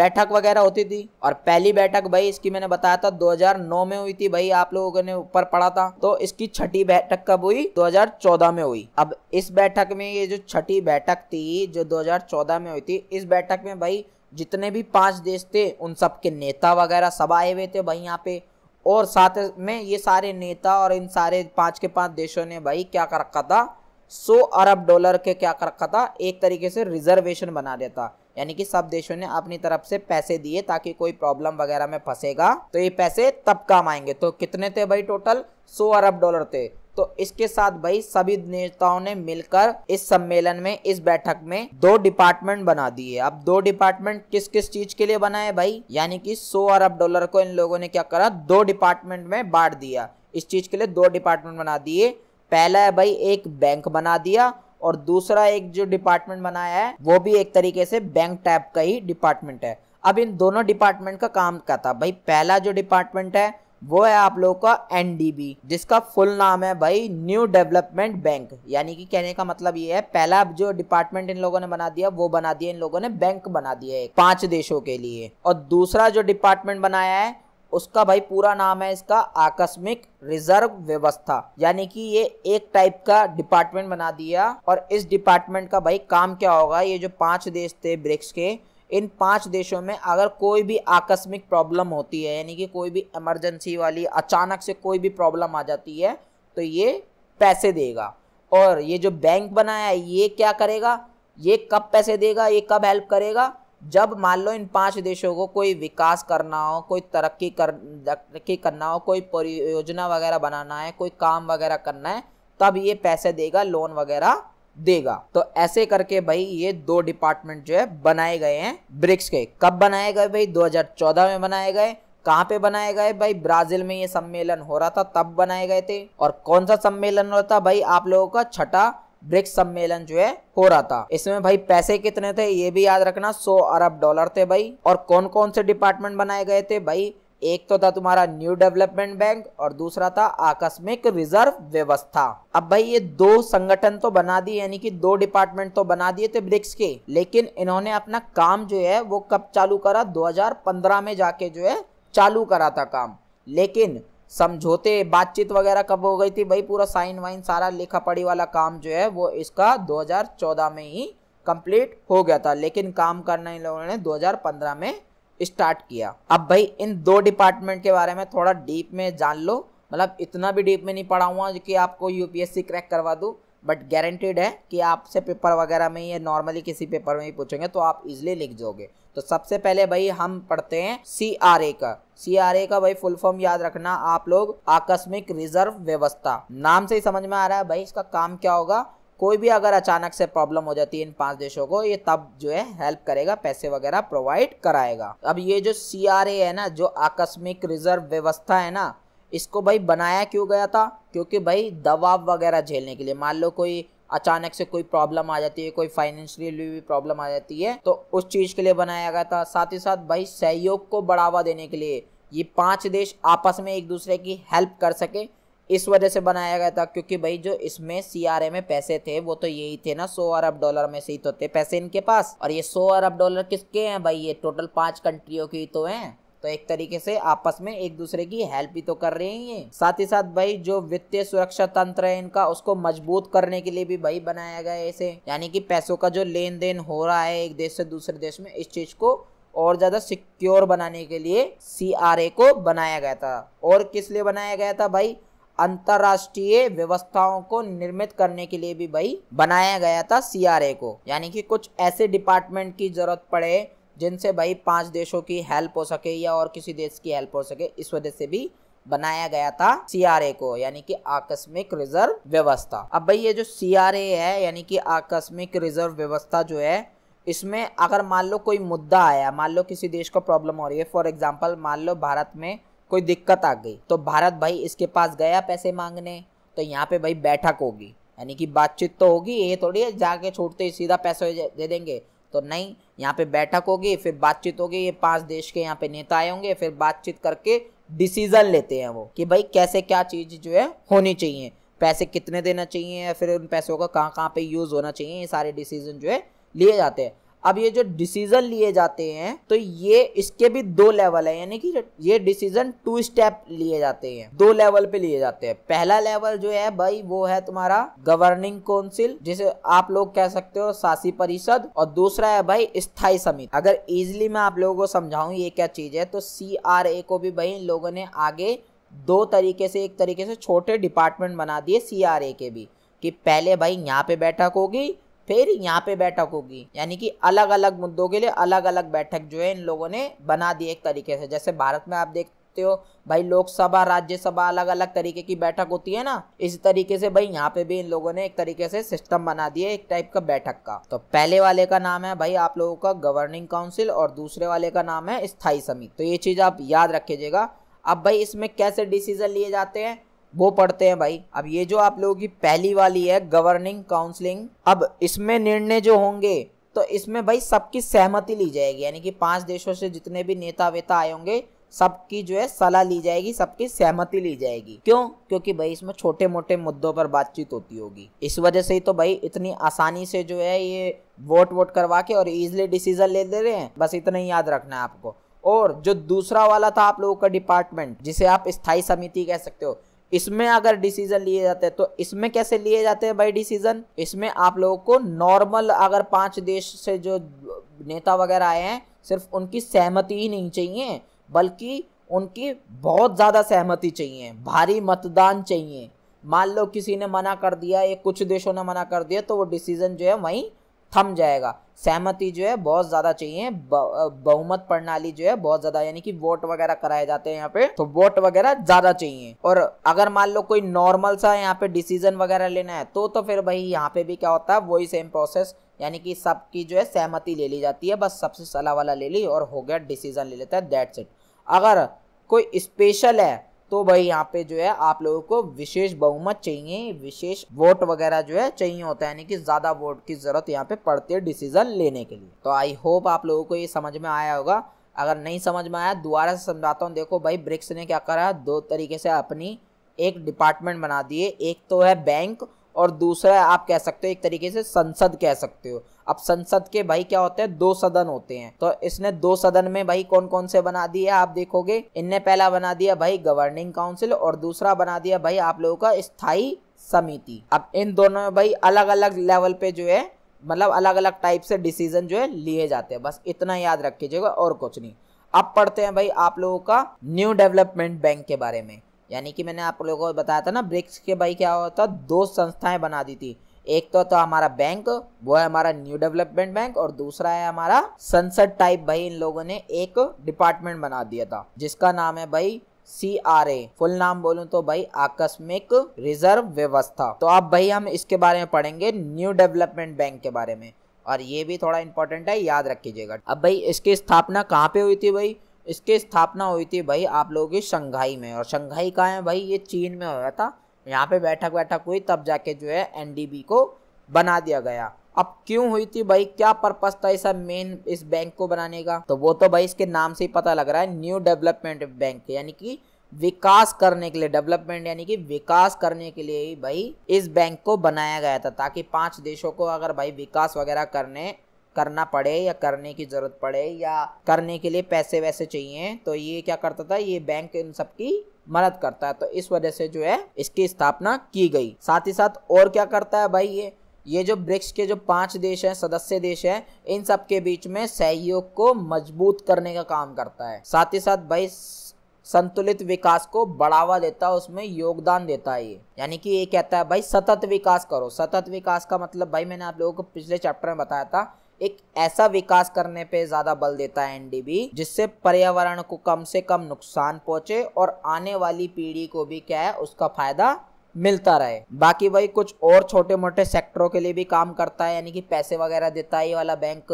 बैठक वगैरह होती थी और पहली बैठक भाई इसकी मैंने बताया था 2009 में हुई थी भाई आप लोगों ने ऊपर पढ़ा था तो इसकी छठी बैठक कब हुई 2014 में हुई अब इस बैठक में ये जो छठी बैठक थी जो 2014 में हुई थी इस बैठक में भाई जितने भी पांच देश थे उन सब के नेता वगैरह सब आए हुए थे भाई यहाँ पे और साथ में ये सारे नेता और इन सारे पांच के पांच देशों ने भाई क्या कर रखा था सौ अरब डॉलर के क्या कर रखा था एक तरीके से रिजर्वेशन बना दिया था यानी कि सब देशों ने अपनी तरफ से पैसे दिए ताकि कोई प्रॉब्लम वगैरह में फंसेगा तो ये पैसे तब काम आएंगे तो कितने थे भाई टोटल सौ अरब डॉलर थे तो इसके साथ भाई सभी नेताओं ने मिलकर इस सम्मेलन में इस बैठक में दो डिपार्टमेंट बना दिए अब दो डिपार्टमेंट किस किस चीज के लिए बनाए भाई यानी कि सौ अरब डॉलर को इन लोगों ने क्या करा दो डिपार्टमेंट में बांट दिया इस चीज के लिए दो डिपार्टमेंट बना दिए पहला है भाई एक बैंक बना दिया और दूसरा एक जो डिपार्टमेंट बनाया है वो भी एक तरीके से बैंक टाइप का ही डिपार्टमेंट है अब इन दोनों डिपार्टमेंट का काम क्या था भाई पहला जो डिपार्टमेंट है वो है आप लोगों का एनडीबी जिसका फुल नाम है भाई न्यू डेवलपमेंट बैंक यानी कि कहने का मतलब ये है पहला जो डिपार्टमेंट इन लोगों ने बना दिया वो बना दिया इन लोगों ने बैंक बना दिया है पांच देशों के लिए और दूसरा जो डिपार्टमेंट बनाया है उसका भाई पूरा नाम है इसका आकस्मिक रिजर्व व्यवस्था यानी कि ये एक टाइप का डिपार्टमेंट बना दिया और इस डिपार्टमेंट का भाई काम क्या होगा ये जो पांच देश थे ब्रिक्स के इन पांच देशों में अगर कोई भी आकस्मिक प्रॉब्लम होती है यानी कि कोई भी इमरजेंसी वाली अचानक से कोई भी प्रॉब्लम आ जाती है तो ये पैसे देगा और ये जो बैंक बनाया है ये क्या करेगा ये कब पैसे देगा ये कब हेल्प करेगा जब मान लो इन पांच देशों को कोई विकास करना हो कोई तरक्की कर तरक्की करना हो कोई परियोजना वगैरह बनाना है कोई काम वगैरह करना है तब ये पैसे देगा लोन वगैरह देगा तो ऐसे करके भाई ये दो डिपार्टमेंट जो है बनाए गए हैं ब्रिक्स के कब बनाए गए भाई 2014 में बनाए गए कहाँ पे बनाए गए भाई ब्राजील में ये सम्मेलन हो रहा था तब बनाए गए थे और कौन सा सम्मेलन हो था भाई आप लोगों का छठा ब्रिक्स सम्मेलन जो है हो रहा था इसमें भाई पैसे कितने थे ये भी याद रखना 100 अरब डॉलर थे भाई और कौन कौन से डिपार्टमेंट बनाए गए थे भाई एक तो था तुम्हारा न्यू डेवलपमेंट बैंक और दूसरा था आकस्मिक रिजर्व व्यवस्था अब भाई ये दो संगठन तो बना दिए यानी कि दो डिपार्टमेंट तो बना दिए थे ब्रिक्स के लेकिन इन्होंने अपना काम जो है वो कब चालू करा 2015 में जाके जो है चालू करा था काम लेकिन समझौते बातचीत वगैरह कब हो गई थी भाई पूरा साइन वाइन सारा लेखा पढ़ी वाला काम जो है वो इसका 2014 में ही कंप्लीट हो गया था लेकिन काम करना इन लोगों ने 2015 में स्टार्ट किया अब भाई इन दो डिपार्टमेंट के बारे में थोड़ा डीप में जान लो मतलब इतना भी डीप में नहीं पढ़ा हुआ कि आपको यूपीएससी क्रैक करवा दूँ बट गारंटेड है कि आपसे पेपर वगैरह में या नॉर्मली किसी पेपर में ही पूछेंगे तो आप इजिली लिख जाओगे तो सबसे पहले भाई हम पढ़ते हैं सी आर ए का सी आर ए का भाई फुल फॉर्म याद रखना आप लोग आकस्मिक रिजर्व व्यवस्था नाम से ही समझ में आ रहा है भाई इसका काम क्या होगा कोई भी अगर अचानक से प्रॉब्लम हो जाती है इन पांच देशों को ये तब जो है हेल्प करेगा पैसे वगैरह प्रोवाइड कराएगा अब ये जो सी है ना जो आकस्मिक रिजर्व व्यवस्था है ना इसको भाई बनाया क्यों गया था क्योंकि भाई दबाव वगैरह झेलने के लिए मान लो कोई अचानक से कोई प्रॉब्लम आ जाती है कोई फाइनेंशियली भी प्रॉब्लम आ जाती है तो उस चीज़ के लिए बनाया गया था साथ ही साथ भाई सहयोग को बढ़ावा देने के लिए ये पांच देश आपस में एक दूसरे की हेल्प कर सके इस वजह से बनाया गया था क्योंकि भाई जो इसमें सीआरए में पैसे थे वो तो यही थे ना सो अरब डॉलर में से ही तो थे पैसे इनके पास और ये सौ अरब डॉलर किसके हैं भाई ये टोटल पांच कंट्रियों के तो हैं तो एक तरीके से आपस में एक दूसरे की हेल्प ही तो कर रहे हैं ये साथ ही साथ भाई जो वित्तीय सुरक्षा तंत्र है इनका उसको मजबूत करने के लिए भी भाई बनाया गया है इसे यानी कि पैसों का जो लेन देन हो रहा है एक देश से दूसरे देश में इस चीज को और ज़्यादा सिक्योर बनाने के लिए सी को बनाया गया था और किस लिए बनाया गया था भाई अंतर्राष्ट्रीय व्यवस्थाओं को निर्मित करने के लिए भी भाई बनाया गया था सीआरए को यानी कि कुछ ऐसे डिपार्टमेंट की जरूरत पड़े जिनसे भाई पांच देशों की हेल्प हो सके या और किसी देश की हेल्प हो सके इस वजह से भी बनाया गया था सीआरए को यानी कि आकस्मिक रिजर्व व्यवस्था अब भाई ये जो सीआरए है यानी कि आकस्मिक रिजर्व व्यवस्था जो है इसमें अगर मान लो कोई मुद्दा आया मान लो किसी देश को प्रॉब्लम हो रही है फॉर एग्जाम्पल मान लो भारत में कोई दिक्कत आ गई तो भारत भाई इसके पास गया पैसे मांगने तो यहाँ पे भाई बैठक होगी यानी कि बातचीत तो होगी ये थोड़ी है जाके छोड़ते ही सीधा पैसे दे देंगे तो नहीं यहाँ पे बैठक होगी फिर बातचीत होगी ये पांच देश के यहाँ पे नेता आए होंगे फिर बातचीत करके डिसीजन लेते हैं वो कि भाई कैसे क्या चीज़ जो है होनी चाहिए पैसे कितने देना चाहिए या फिर उन पैसों का कहाँ कहाँ पे यूज़ होना चाहिए ये सारे डिसीजन जो है लिए जाते हैं अब ये जो डिसीजन लिए जाते हैं तो ये इसके भी दो लेवल है यानी कि ये डिसीजन टू स्टेप लिए जाते हैं दो लेवल पे लिए जाते हैं पहला लेवल जो है भाई वो है तुम्हारा गवर्निंग काउंसिल जिसे आप लोग कह सकते हो शासी परिषद और दूसरा है भाई स्थायी समिति अगर इजिली मैं आप लोगों को समझाऊं ये क्या चीज है तो सी को भी भाई इन लोगों ने आगे दो तरीके से एक तरीके से छोटे डिपार्टमेंट बना दिए सी के भी कि पहले भाई यहाँ पे बैठक होगी फिर यहाँ पे बैठक होगी यानी कि अलग अलग मुद्दों के लिए अलग अलग बैठक जो है इन लोगों ने बना दी एक तरीके से जैसे भारत में आप देखते हो भाई लोकसभा राज्यसभा अलग अलग तरीके की बैठक होती है ना इस तरीके से भाई यहाँ पे भी इन लोगों ने एक तरीके से सिस्टम बना दिया एक टाइप का बैठक का तो पहले वाले का नाम है भाई आप लोगों का गवर्निंग काउंसिल और दूसरे वाले का नाम है स्थायी समिति तो ये चीज आप याद रखेजिएगा अब भाई इसमें कैसे डिसीजन लिए जाते हैं वो पढ़ते हैं भाई अब ये जो आप लोगों की पहली वाली है गवर्निंग काउंसलिंग अब इसमें निर्णय जो होंगे तो इसमें भाई सबकी सहमति ली जाएगी यानी कि पांच देशों से जितने भी नेता वेता आए होंगे सबकी जो है सलाह ली जाएगी सबकी सहमति ली जाएगी क्यों क्योंकि भाई इसमें छोटे मोटे मुद्दों पर बातचीत होती होगी इस वजह से ही तो भाई इतनी आसानी से जो है ये वोट वोट करवा के और इजिली डिसीजन ले दे रहे हैं बस इतना ही याद रखना है आपको और जो दूसरा वाला था आप लोगों का डिपार्टमेंट जिसे आप स्थायी समिति कह सकते हो इसमें अगर डिसीजन लिए जाते हैं तो इसमें कैसे लिए जाते हैं भाई डिसीजन इसमें आप लोगों को नॉर्मल अगर पांच देश से जो नेता वगैरह आए हैं सिर्फ उनकी सहमति ही नहीं चाहिए बल्कि उनकी बहुत ज़्यादा सहमति चाहिए भारी मतदान चाहिए मान लो किसी ने मना कर दिया या कुछ देशों ने मना कर दिया तो वो डिसीजन जो है वहीं थम जाएगा सहमति जो है बहुत ज़्यादा चाहिए बहुमत प्रणाली जो है बहुत ज़्यादा यानी कि वोट वगैरह कराए जाते हैं यहाँ पे तो वोट वगैरह ज़्यादा चाहिए और अगर मान लो कोई नॉर्मल सा यहाँ पे डिसीजन वगैरह लेना है तो तो फिर भाई यहाँ पे भी क्या होता है वही सेम प्रोसेस यानी कि सबकी जो है सहमति ले ली जाती है बस सबसे सलाह वाला ले ली और हो गया डिसीजन ले लेता है दैट्स इट अगर कोई स्पेशल है तो भाई यहाँ पे जो है आप लोगों को विशेष बहुमत चाहिए विशेष वोट वगैरह जो है चाहिए होता है यानी कि ज्यादा वोट की जरूरत यहाँ पे पड़ती है डिसीजन लेने के लिए तो आई होप आप लोगों को ये समझ में आया होगा अगर नहीं समझ में आया दोबारा से समझाता हूँ देखो भाई ब्रिक्स ने क्या करा दो तरीके से अपनी एक डिपार्टमेंट बना दिए एक तो है बैंक और दूसरा आप कह सकते हो एक तरीके से संसद कह सकते हो अब संसद के भाई क्या होते हैं दो सदन होते हैं तो इसने दो सदन में भाई कौन कौन से बना दिए आप देखोगे इनने पहला बना दिया भाई गवर्निंग काउंसिल और दूसरा बना दिया भाई आप लोगों का स्थायी समिति अब इन दोनों में भाई अलग अलग लेवल पे जो है मतलब अलग अलग टाइप से डिसीजन जो है लिए जाते हैं बस इतना याद रख लीजिएगा और कुछ नहीं अब पढ़ते हैं भाई आप लोगों का न्यू डेवलपमेंट बैंक के बारे में यानी कि मैंने आप लोगों को बताया था ना ब्रिक्स के भाई क्या होता दो संस्थाएं बना दी थी एक तो था तो हमारा बैंक वो है हमारा न्यू डेवलपमेंट बैंक और दूसरा है हमारा संसद टाइप भाई इन लोगों ने एक डिपार्टमेंट बना दिया था जिसका नाम है भाई सी आर ए फुल नाम बोलू तो भाई आकस्मिक रिजर्व व्यवस्था तो आप भाई हम इसके बारे में पढ़ेंगे न्यू डेवलपमेंट बैंक के बारे में और ये भी थोड़ा इंपॉर्टेंट है याद रखीजिएगा अब भाई इसकी स्थापना कहाँ पे हुई थी भाई इसकी स्थापना हुई थी भाई आप लोगों की शंघाई में और शंघाई कहाँ है भाई ये चीन में हुआ था यहाँ पे बैठक बैठक हुई तब जाके जो है एनडीबी को बना दिया गया अब क्यों हुई थी भाई क्या पर्पज था इसका मेन इस बैंक को बनाने का तो वो तो भाई इसके नाम से ही पता लग रहा है न्यू डेवलपमेंट बैंक यानी कि विकास करने के लिए डेवलपमेंट यानी कि विकास करने के लिए ही भाई इस बैंक को बनाया गया था ताकि पांच देशों को अगर भाई विकास वगैरह करने करना पड़े या करने की ज़रूरत पड़े या करने के लिए पैसे वैसे चाहिए तो ये क्या करता था ये बैंक इन सबकी मदद करता है तो इस वजह से जो है इसकी स्थापना की गई साथ ही साथ और क्या करता है भाई ये ये जो ब्रिक्स के जो पांच देश हैं सदस्य देश हैं इन सब के बीच में सहयोग को मजबूत करने का काम करता है साथ ही साथ भाई संतुलित विकास को बढ़ावा देता है उसमें योगदान देता है ये यानी कि ये कहता है भाई सतत विकास करो सतत विकास का मतलब भाई मैंने आप लोगों को पिछले चैप्टर में बताया था एक ऐसा विकास करने पे ज्यादा बल देता है एनडीबी जिससे पर्यावरण को कम से कम नुकसान पहुंचे और आने वाली पीढ़ी को भी क्या है उसका फायदा मिलता रहे बाकी भाई कुछ और छोटे मोटे सेक्टरों के लिए भी काम करता है यानी कि पैसे वगैरह देता है ये वाला बैंक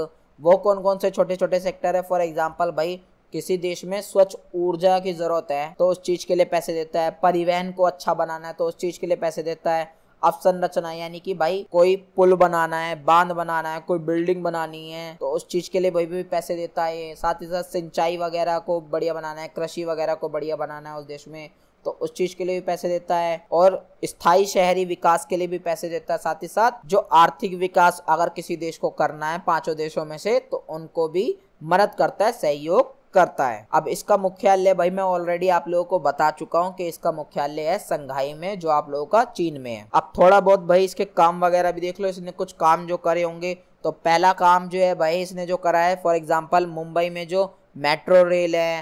वो कौन कौन से छोटे छोटे सेक्टर है फॉर एग्जाम्पल भाई किसी देश में स्वच्छ ऊर्जा की जरूरत है तो उस चीज के लिए पैसे देता है परिवहन को अच्छा बनाना है तो उस चीज के लिए पैसे देता है अवसंरचना यानी कि भाई कोई पुल बनाना है बांध बनाना है कोई बिल्डिंग बनानी है तो उस चीज के लिए भाई भी पैसे देता है साथ ही साथ सिंचाई वगैरह को बढ़िया बनाना है कृषि वगैरह को बढ़िया बनाना है उस देश में तो उस चीज के लिए भी पैसे देता है और स्थायी शहरी विकास के लिए भी पैसे देता है साथ ही साथ जो आर्थिक विकास अगर किसी देश को करना है पांचों देशों में से तो उनको भी मदद करता है सहयोग करता है अब इसका मुख्यालय भाई मैं ऑलरेडी आप लोगों को बता चुका हूँ कि इसका मुख्यालय है संघाई में जो आप लोगों का चीन में है अब थोड़ा बहुत भाई इसके काम वगैरह भी देख लो इसने कुछ काम जो करे होंगे तो पहला काम जो है भाई इसने जो करा है फॉर एग्जाम्पल मुंबई में जो मेट्रो रेल है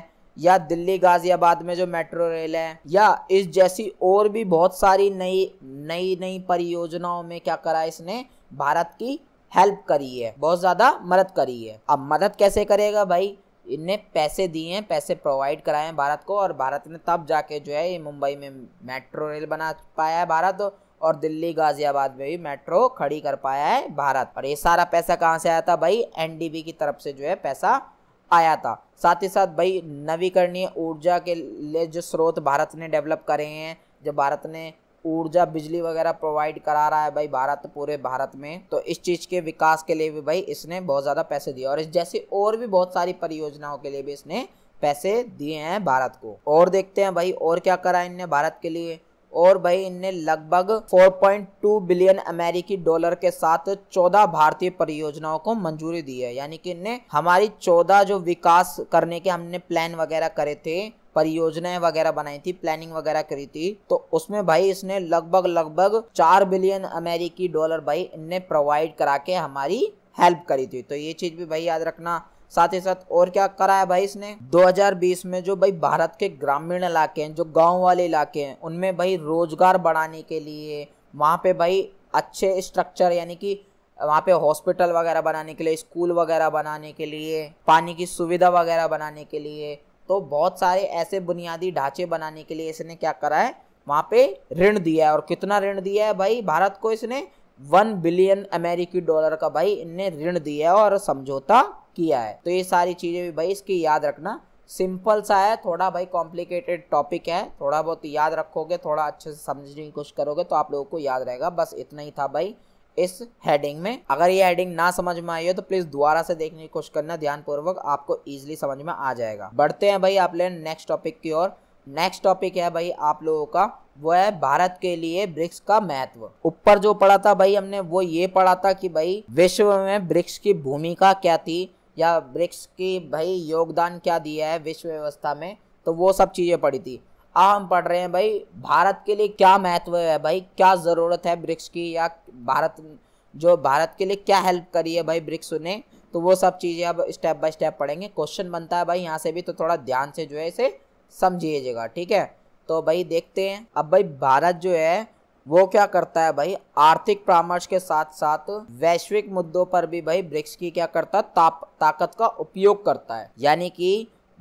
या दिल्ली गाजियाबाद में जो मेट्रो रेल है या इस जैसी और भी बहुत सारी नई नई नई परियोजनाओं में क्या करा इसने भारत की हेल्प करी है बहुत ज़्यादा मदद करी है अब मदद कैसे करेगा भाई इनने पैसे दिए हैं पैसे प्रोवाइड कराए हैं भारत को और भारत ने तब जाके जो है ये मुंबई में मेट्रो रेल बना पाया है भारत और दिल्ली गाजियाबाद में भी मेट्रो खड़ी कर पाया है भारत और ये सारा पैसा कहाँ से आया था भाई एन की तरफ से जो है पैसा आया था साथ ही साथ भाई नवीकरणीय ऊर्जा के लिए जो स्रोत भारत ने डेवलप करे हैं जो भारत ने ऊर्जा बिजली वगैरह प्रोवाइड करा रहा है भाई भारत पूरे भारत में तो इस चीज़ के विकास के लिए भी भाई इसने बहुत ज़्यादा पैसे दिए और इस जैसी और भी बहुत सारी परियोजनाओं के लिए भी इसने पैसे दिए हैं भारत को और देखते हैं भाई और क्या करा इनने भारत के लिए और भाई इनने लगभग 4.2 बिलियन अमेरिकी डॉलर के साथ 14 भारतीय परियोजनाओं को मंजूरी दी है यानी कि इनने हमारी 14 जो विकास करने के हमने प्लान वगैरह करे थे परियोजनाएं वगैरह बनाई थी प्लानिंग वगैरह करी थी तो उसमें भाई इसने लगभग लगभग चार बिलियन अमेरिकी डॉलर भाई इनने प्रोवाइड करा के हमारी हेल्प करी थी तो ये चीज भी भाई याद रखना साथ ही साथ और क्या करा है भाई इसने 2020 में जो भाई भारत के ग्रामीण इलाके हैं जो गांव वाले इलाके हैं उनमें भाई रोजगार बढ़ाने के लिए वहाँ पे भाई अच्छे स्ट्रक्चर यानी कि वहाँ पे हॉस्पिटल वगैरह बनाने के लिए स्कूल वगैरह बनाने के लिए पानी की सुविधा वगैरह बनाने के लिए तो बहुत सारे ऐसे बुनियादी ढांचे बनाने के लिए इसने क्या करा है वहाँ पे ऋण दिया है और कितना ऋण दिया है भाई भारत को इसने वन बिलियन अमेरिकी डॉलर का भाई इनने ऋण दिया है और समझौता किया है तो ये सारी चीज़ें भी भाई इसकी याद रखना सिंपल सा है थोड़ा भाई कॉम्प्लिकेटेड टॉपिक है थोड़ा बहुत याद रखोगे थोड़ा अच्छे से समझने की कोशिश करोगे तो आप लोगों को याद रहेगा बस इतना ही था भाई इस हेडिंग में अगर ये हेडिंग ना समझ में आई हो तो प्लीज दोबारा से देखने की कोशिश करना ध्यानपूर्वक आपको इजिली समझ में आ जाएगा बढ़ते हैं भाई आप ले नेक्स्ट टॉपिक की ओर नेक्स्ट टॉपिक है भाई आप लोगों का वो है भारत के लिए ब्रिक्स का महत्व ऊपर जो पढ़ा था भाई हमने वो ये पढ़ा था कि भाई विश्व में ब्रिक्स की भूमिका क्या थी या ब्रिक्स की भाई योगदान क्या दिया है विश्व व्यवस्था में तो वो सब चीज़ें पढ़ी थी अब हम पढ़ रहे हैं भाई भारत के लिए क्या महत्व है भाई क्या ज़रूरत है ब्रिक्स की या भारत जो भारत के लिए क्या हेल्प करी है भाई ब्रिक्स ने तो वो सब चीज़ें अब स्टेप बाय स्टेप पढ़ेंगे क्वेश्चन बनता है भाई यहाँ से भी तो थोड़ा ध्यान से जो है इसे समझिएगा ठीक है तो भाई देखते हैं अब भाई भारत जो है वो क्या करता है भाई आर्थिक परामर्श के साथ साथ वैश्विक मुद्दों पर भी भाई ब्रिक्स की क्या करता है ताप ताकत का उपयोग करता है यानी कि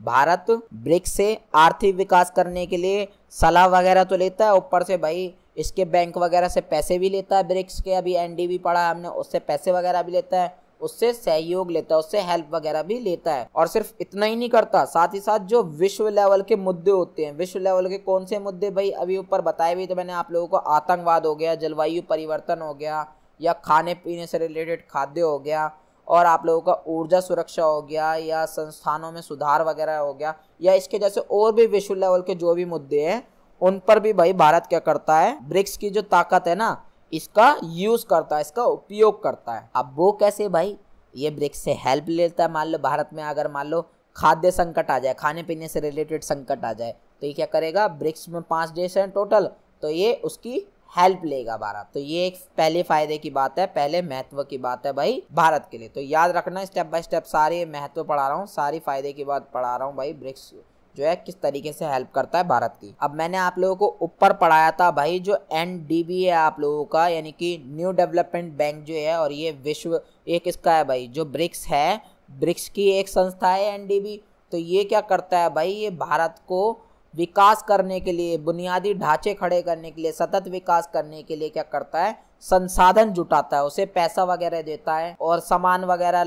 भारत ब्रिक्स से आर्थिक विकास करने के लिए सलाह वगैरह तो लेता है ऊपर से भाई इसके बैंक वगैरह से पैसे भी लेता है ब्रिक्स के अभी एन डी पढ़ा है हमने उससे पैसे वगैरह भी लेता है उससे सहयोग लेता है उससे हेल्प वगैरह भी लेता है और सिर्फ इतना ही नहीं करता साथ ही साथ जो विश्व लेवल के मुद्दे होते हैं विश्व लेवल के कौन से मुद्दे भाई अभी ऊपर बताए भी तो मैंने आप लोगों को आतंकवाद हो गया जलवायु परिवर्तन हो गया या खाने पीने से रिलेटेड खाद्य हो गया और आप लोगों का ऊर्जा सुरक्षा हो गया या संस्थानों में सुधार वगैरह हो गया या इसके जैसे और भी विश्व लेवल के जो भी मुद्दे हैं उन पर भी भाई भारत क्या करता है ब्रिक्स की जो ताकत है ना इसका यूज करता है इसका उपयोग करता है अब वो कैसे भाई ये ब्रिक्स से हेल्प लेता है मान लो भारत में अगर मान लो खाद्य संकट आ जाए खाने पीने से रिलेटेड संकट आ जाए तो ये क्या करेगा ब्रिक्स में पाँच देश हैं टोटल तो ये उसकी हेल्प लेगा भारत तो ये एक पहले फायदे की बात है पहले महत्व की बात है भाई भारत के लिए तो याद रखना स्टेप बाय स्टेप सारे महत्व पढ़ा रहा हूँ सारी फायदे की बात पढ़ा रहा हूँ भाई ब्रिक्स जो है किस तरीके से हेल्प करता है भारत की अब मैंने आप लोगों को ऊपर पढ़ाया था भाई जो एन है आप लोगों का यानी कि न्यू डेवलपमेंट बैंक जो है और ये विश्व एक इसका है भाई जो ब्रिक्स है ब्रिक्स की एक संस्था है एन तो ये क्या करता है भाई ये भारत को विकास करने के लिए बुनियादी ढांचे खड़े करने के लिए सतत विकास करने के लिए क्या करता है संसाधन जुटाता है उसे पैसा वगैरह देता है और सामान वगैरह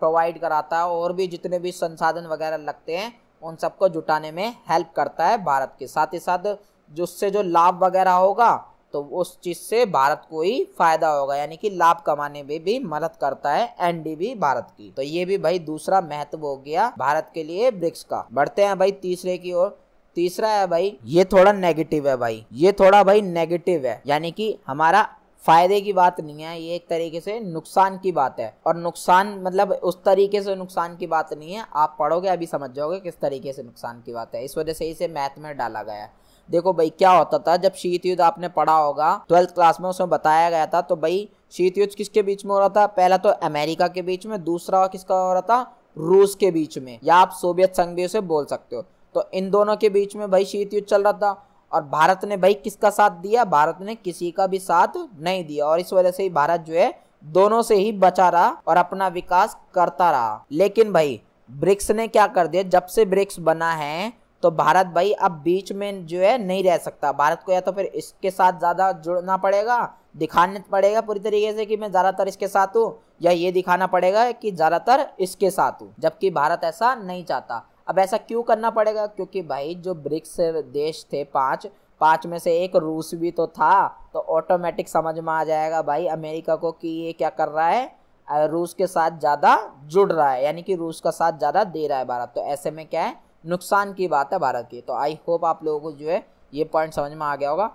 प्रोवाइड कराता है और भी जितने भी संसाधन वगैरह लगते हैं उन सबको जुटाने में हेल्प करता है भारत के साथ ही साथ जिससे जो लाभ वगैरह होगा तो उस चीज़ से भारत को ही फायदा होगा यानी कि लाभ कमाने में भी मदद करता है एनडीबी भारत की तो ये भी भाई दूसरा महत्व हो गया भारत के लिए ब्रिक्स का बढ़ते हैं भाई तीसरे की ओर तीसरा है भाई ये थोड़ा नेगेटिव है भाई ये थोड़ा भाई नेगेटिव है यानी कि हमारा फायदे की बात नहीं है ये एक तरीके से नुकसान की बात है और नुकसान मतलब उस तरीके से नुकसान की बात नहीं है आप पढ़ोगे अभी समझ जाओगे किस तरीके से नुकसान की बात है इस वजह से इसे मैथ में डाला गया है देखो भाई क्या होता था जब शीत युद्ध आपने पढ़ा होगा ट्वेल्थ क्लास में उसमें बताया गया था तो भाई शीत युद्ध किसके बीच में हो रहा था पहला तो अमेरिका के बीच में दूसरा किसका हो रहा था रूस के बीच में या आप सोवियत संघ भी उसे बोल सकते हो तो इन दोनों के बीच में भाई शीत युद्ध चल रहा था और भारत ने भाई किसका साथ दिया भारत ने किसी का भी साथ नहीं दिया और इस वजह से ही भारत जो है दोनों से ही बचा रहा और अपना विकास करता रहा लेकिन भाई ब्रिक्स ने क्या कर दिया जब से ब्रिक्स बना है तो भारत भाई अब बीच में जो है नहीं रह सकता भारत को या तो फिर इसके साथ ज़्यादा जुड़ना पड़ेगा दिखाना पड़ेगा पूरी तरीके से कि मैं ज़्यादातर इसके साथ हूँ या ये दिखाना पड़ेगा कि ज़्यादातर इसके साथ हूँ जबकि भारत ऐसा नहीं चाहता अब ऐसा क्यों करना पड़ेगा क्योंकि भाई जो ब्रिक्स देश थे पाँच पाँच में से एक रूस भी तो था तो ऑटोमेटिक समझ में आ जाएगा भाई अमेरिका को कि ये क्या कर रहा है रूस के साथ ज़्यादा जुड़ रहा है यानी कि रूस का साथ ज़्यादा दे रहा है भारत तो ऐसे में क्या है नुकसान की बात है भारत की तो आई होप आप लोगों को जो है ये पॉइंट समझ में आ गया होगा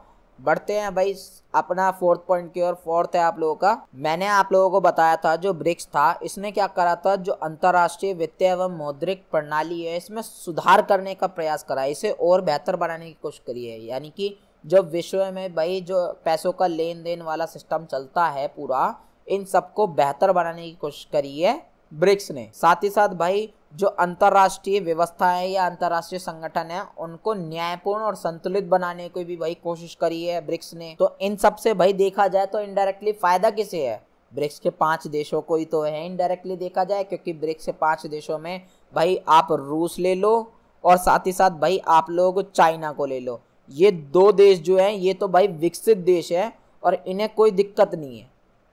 बढ़ते हैं भाई अपना फोर्थ पॉइंट की और फोर्थ है आप लोगों का मैंने आप लोगों को बताया था जो ब्रिक्स था इसने क्या करा था जो अंतर्राष्ट्रीय वित्तीय एवं मौद्रिक प्रणाली है इसमें सुधार करने का प्रयास करा इसे और बेहतर बनाने की कोशिश करी है यानी कि जो विश्व में भाई जो पैसों का लेन देन वाला सिस्टम चलता है पूरा इन सबको बेहतर बनाने की कोशिश करी है ब्रिक्स ने साथ ही साथ भाई जो अंतर्राष्ट्रीय है या अंतर्राष्ट्रीय संगठन है उनको न्यायपूर्ण और संतुलित बनाने की भी भाई कोशिश करी है ब्रिक्स ने तो इन सब से भाई देखा जाए तो इनडायरेक्टली फायदा किसे है ब्रिक्स के पांच देशों को ही तो है इनडायरेक्टली देखा जाए क्योंकि ब्रिक्स के पांच देशों में भाई आप रूस ले लो और साथ ही साथ भाई आप लोग चाइना को ले लो ये दो देश जो हैं ये तो भाई विकसित देश है और इन्हें कोई दिक्कत नहीं है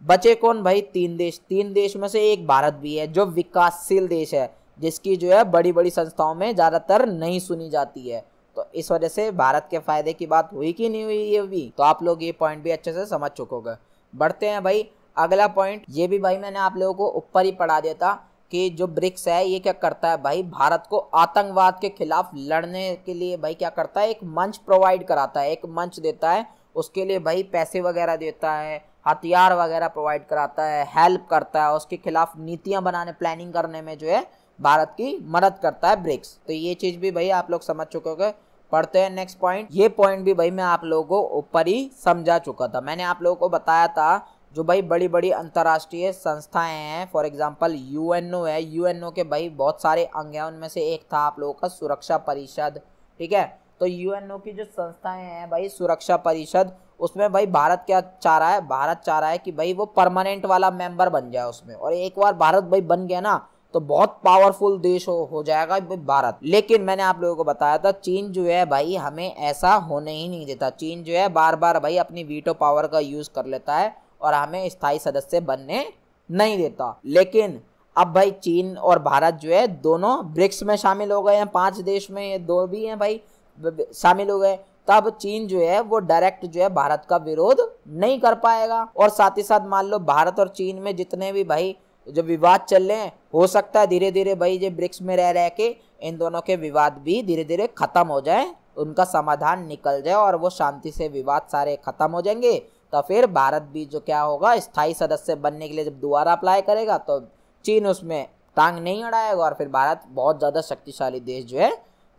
बचे कौन भाई तीन देश तीन देश में से एक भारत भी है जो विकासशील देश है जिसकी जो है बड़ी बड़ी संस्थाओं में ज़्यादातर नहीं सुनी जाती है तो इस वजह से भारत के फायदे की बात हुई कि नहीं हुई ये भी तो आप लोग ये पॉइंट भी अच्छे से समझ चुकोगे बढ़ते हैं भाई अगला पॉइंट ये भी भाई मैंने आप लोगों को ऊपर ही पढ़ा दिया था कि जो ब्रिक्स है ये क्या करता है भाई भारत को आतंकवाद के खिलाफ लड़ने के लिए भाई क्या करता है एक मंच प्रोवाइड कराता है एक मंच देता है उसके लिए भाई पैसे वगैरह देता है हथियार वगैरह प्रोवाइड कराता है हेल्प करता है उसके खिलाफ नीतियाँ बनाने प्लानिंग करने में जो है भारत की मदद करता है ब्रिक्स तो ये चीज़ भी भाई आप लोग समझ चुके होंगे पढ़ते हैं नेक्स्ट पॉइंट ये पॉइंट भी भाई मैं आप लोगों को ऊपर ही समझा चुका था मैंने आप लोगों को बताया था जो भाई बड़ी बड़ी अंतर्राष्ट्रीय संस्थाएं हैं फॉर एग्जांपल यूएनओ है यूएनओ के भाई बहुत सारे अंग हैं उनमें से एक था आप लोगों का सुरक्षा परिषद ठीक है तो यूएनओ की जो संस्थाएं हैं भाई सुरक्षा परिषद उसमें भाई भारत क्या चाह रहा है भारत चाह रहा है कि भाई वो परमानेंट वाला मेंबर बन जाए उसमें और एक बार भारत भाई बन गया ना तो बहुत पावरफुल देश हो, हो जाएगा भारत लेकिन मैंने आप लोगों को बताया था चीन जो है भाई हमें ऐसा होने ही नहीं देता चीन जो है बार बार भाई अपनी वीटो पावर का यूज कर लेता है और हमें स्थायी सदस्य बनने नहीं देता लेकिन अब भाई चीन और भारत जो है दोनों ब्रिक्स में शामिल हो गए हैं पांच देश में ये दो भी हैं भाई शामिल हो गए तब चीन जो है वो डायरेक्ट जो है भारत का विरोध नहीं कर पाएगा और साथ ही साथ मान लो भारत और चीन में जितने भी भाई जब विवाद चल रहे हैं हो सकता है धीरे धीरे भाई जो ब्रिक्स में रह रह के इन दोनों के विवाद भी धीरे धीरे खत्म हो जाए उनका समाधान निकल जाए और वो शांति से विवाद सारे खत्म हो जाएंगे तो फिर भारत भी जो क्या होगा स्थायी सदस्य बनने के लिए जब दोबारा अप्लाई करेगा तो चीन उसमें टांग नहीं अड़ाएगा और फिर भारत बहुत ज़्यादा शक्तिशाली देश जो है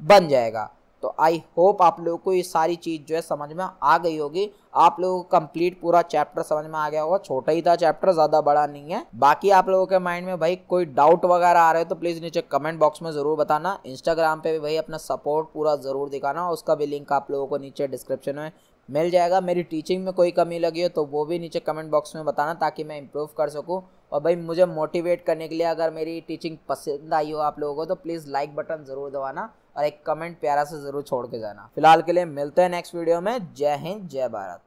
बन जाएगा तो आई होप आप लोगों को ये सारी चीज़ जो है समझ में आ गई होगी आप लोगों को कंप्लीट पूरा चैप्टर समझ में आ गया होगा छोटा ही था चैप्टर ज्यादा बड़ा नहीं है बाकी आप लोगों के माइंड में भाई कोई डाउट वगैरह आ रहे हो तो प्लीज नीचे कमेंट बॉक्स में जरूर बताना इंस्टाग्राम पे भी भाई अपना सपोर्ट पूरा जरूर दिखाना उसका भी लिंक आप लोगों को नीचे डिस्क्रिप्शन में मिल जाएगा मेरी टीचिंग में कोई कमी लगी हो तो वो भी नीचे कमेंट बॉक्स में बताना ताकि मैं इम्प्रूव कर सकूँ और भाई मुझे मोटिवेट करने के लिए अगर मेरी टीचिंग पसंद आई हो आप लोगों को तो प्लीज़ लाइक बटन ज़रूर दबाना और एक कमेंट प्यारा से ज़रूर छोड़ के जाना फिलहाल के लिए मिलते हैं नेक्स्ट वीडियो में जय हिंद जय भारत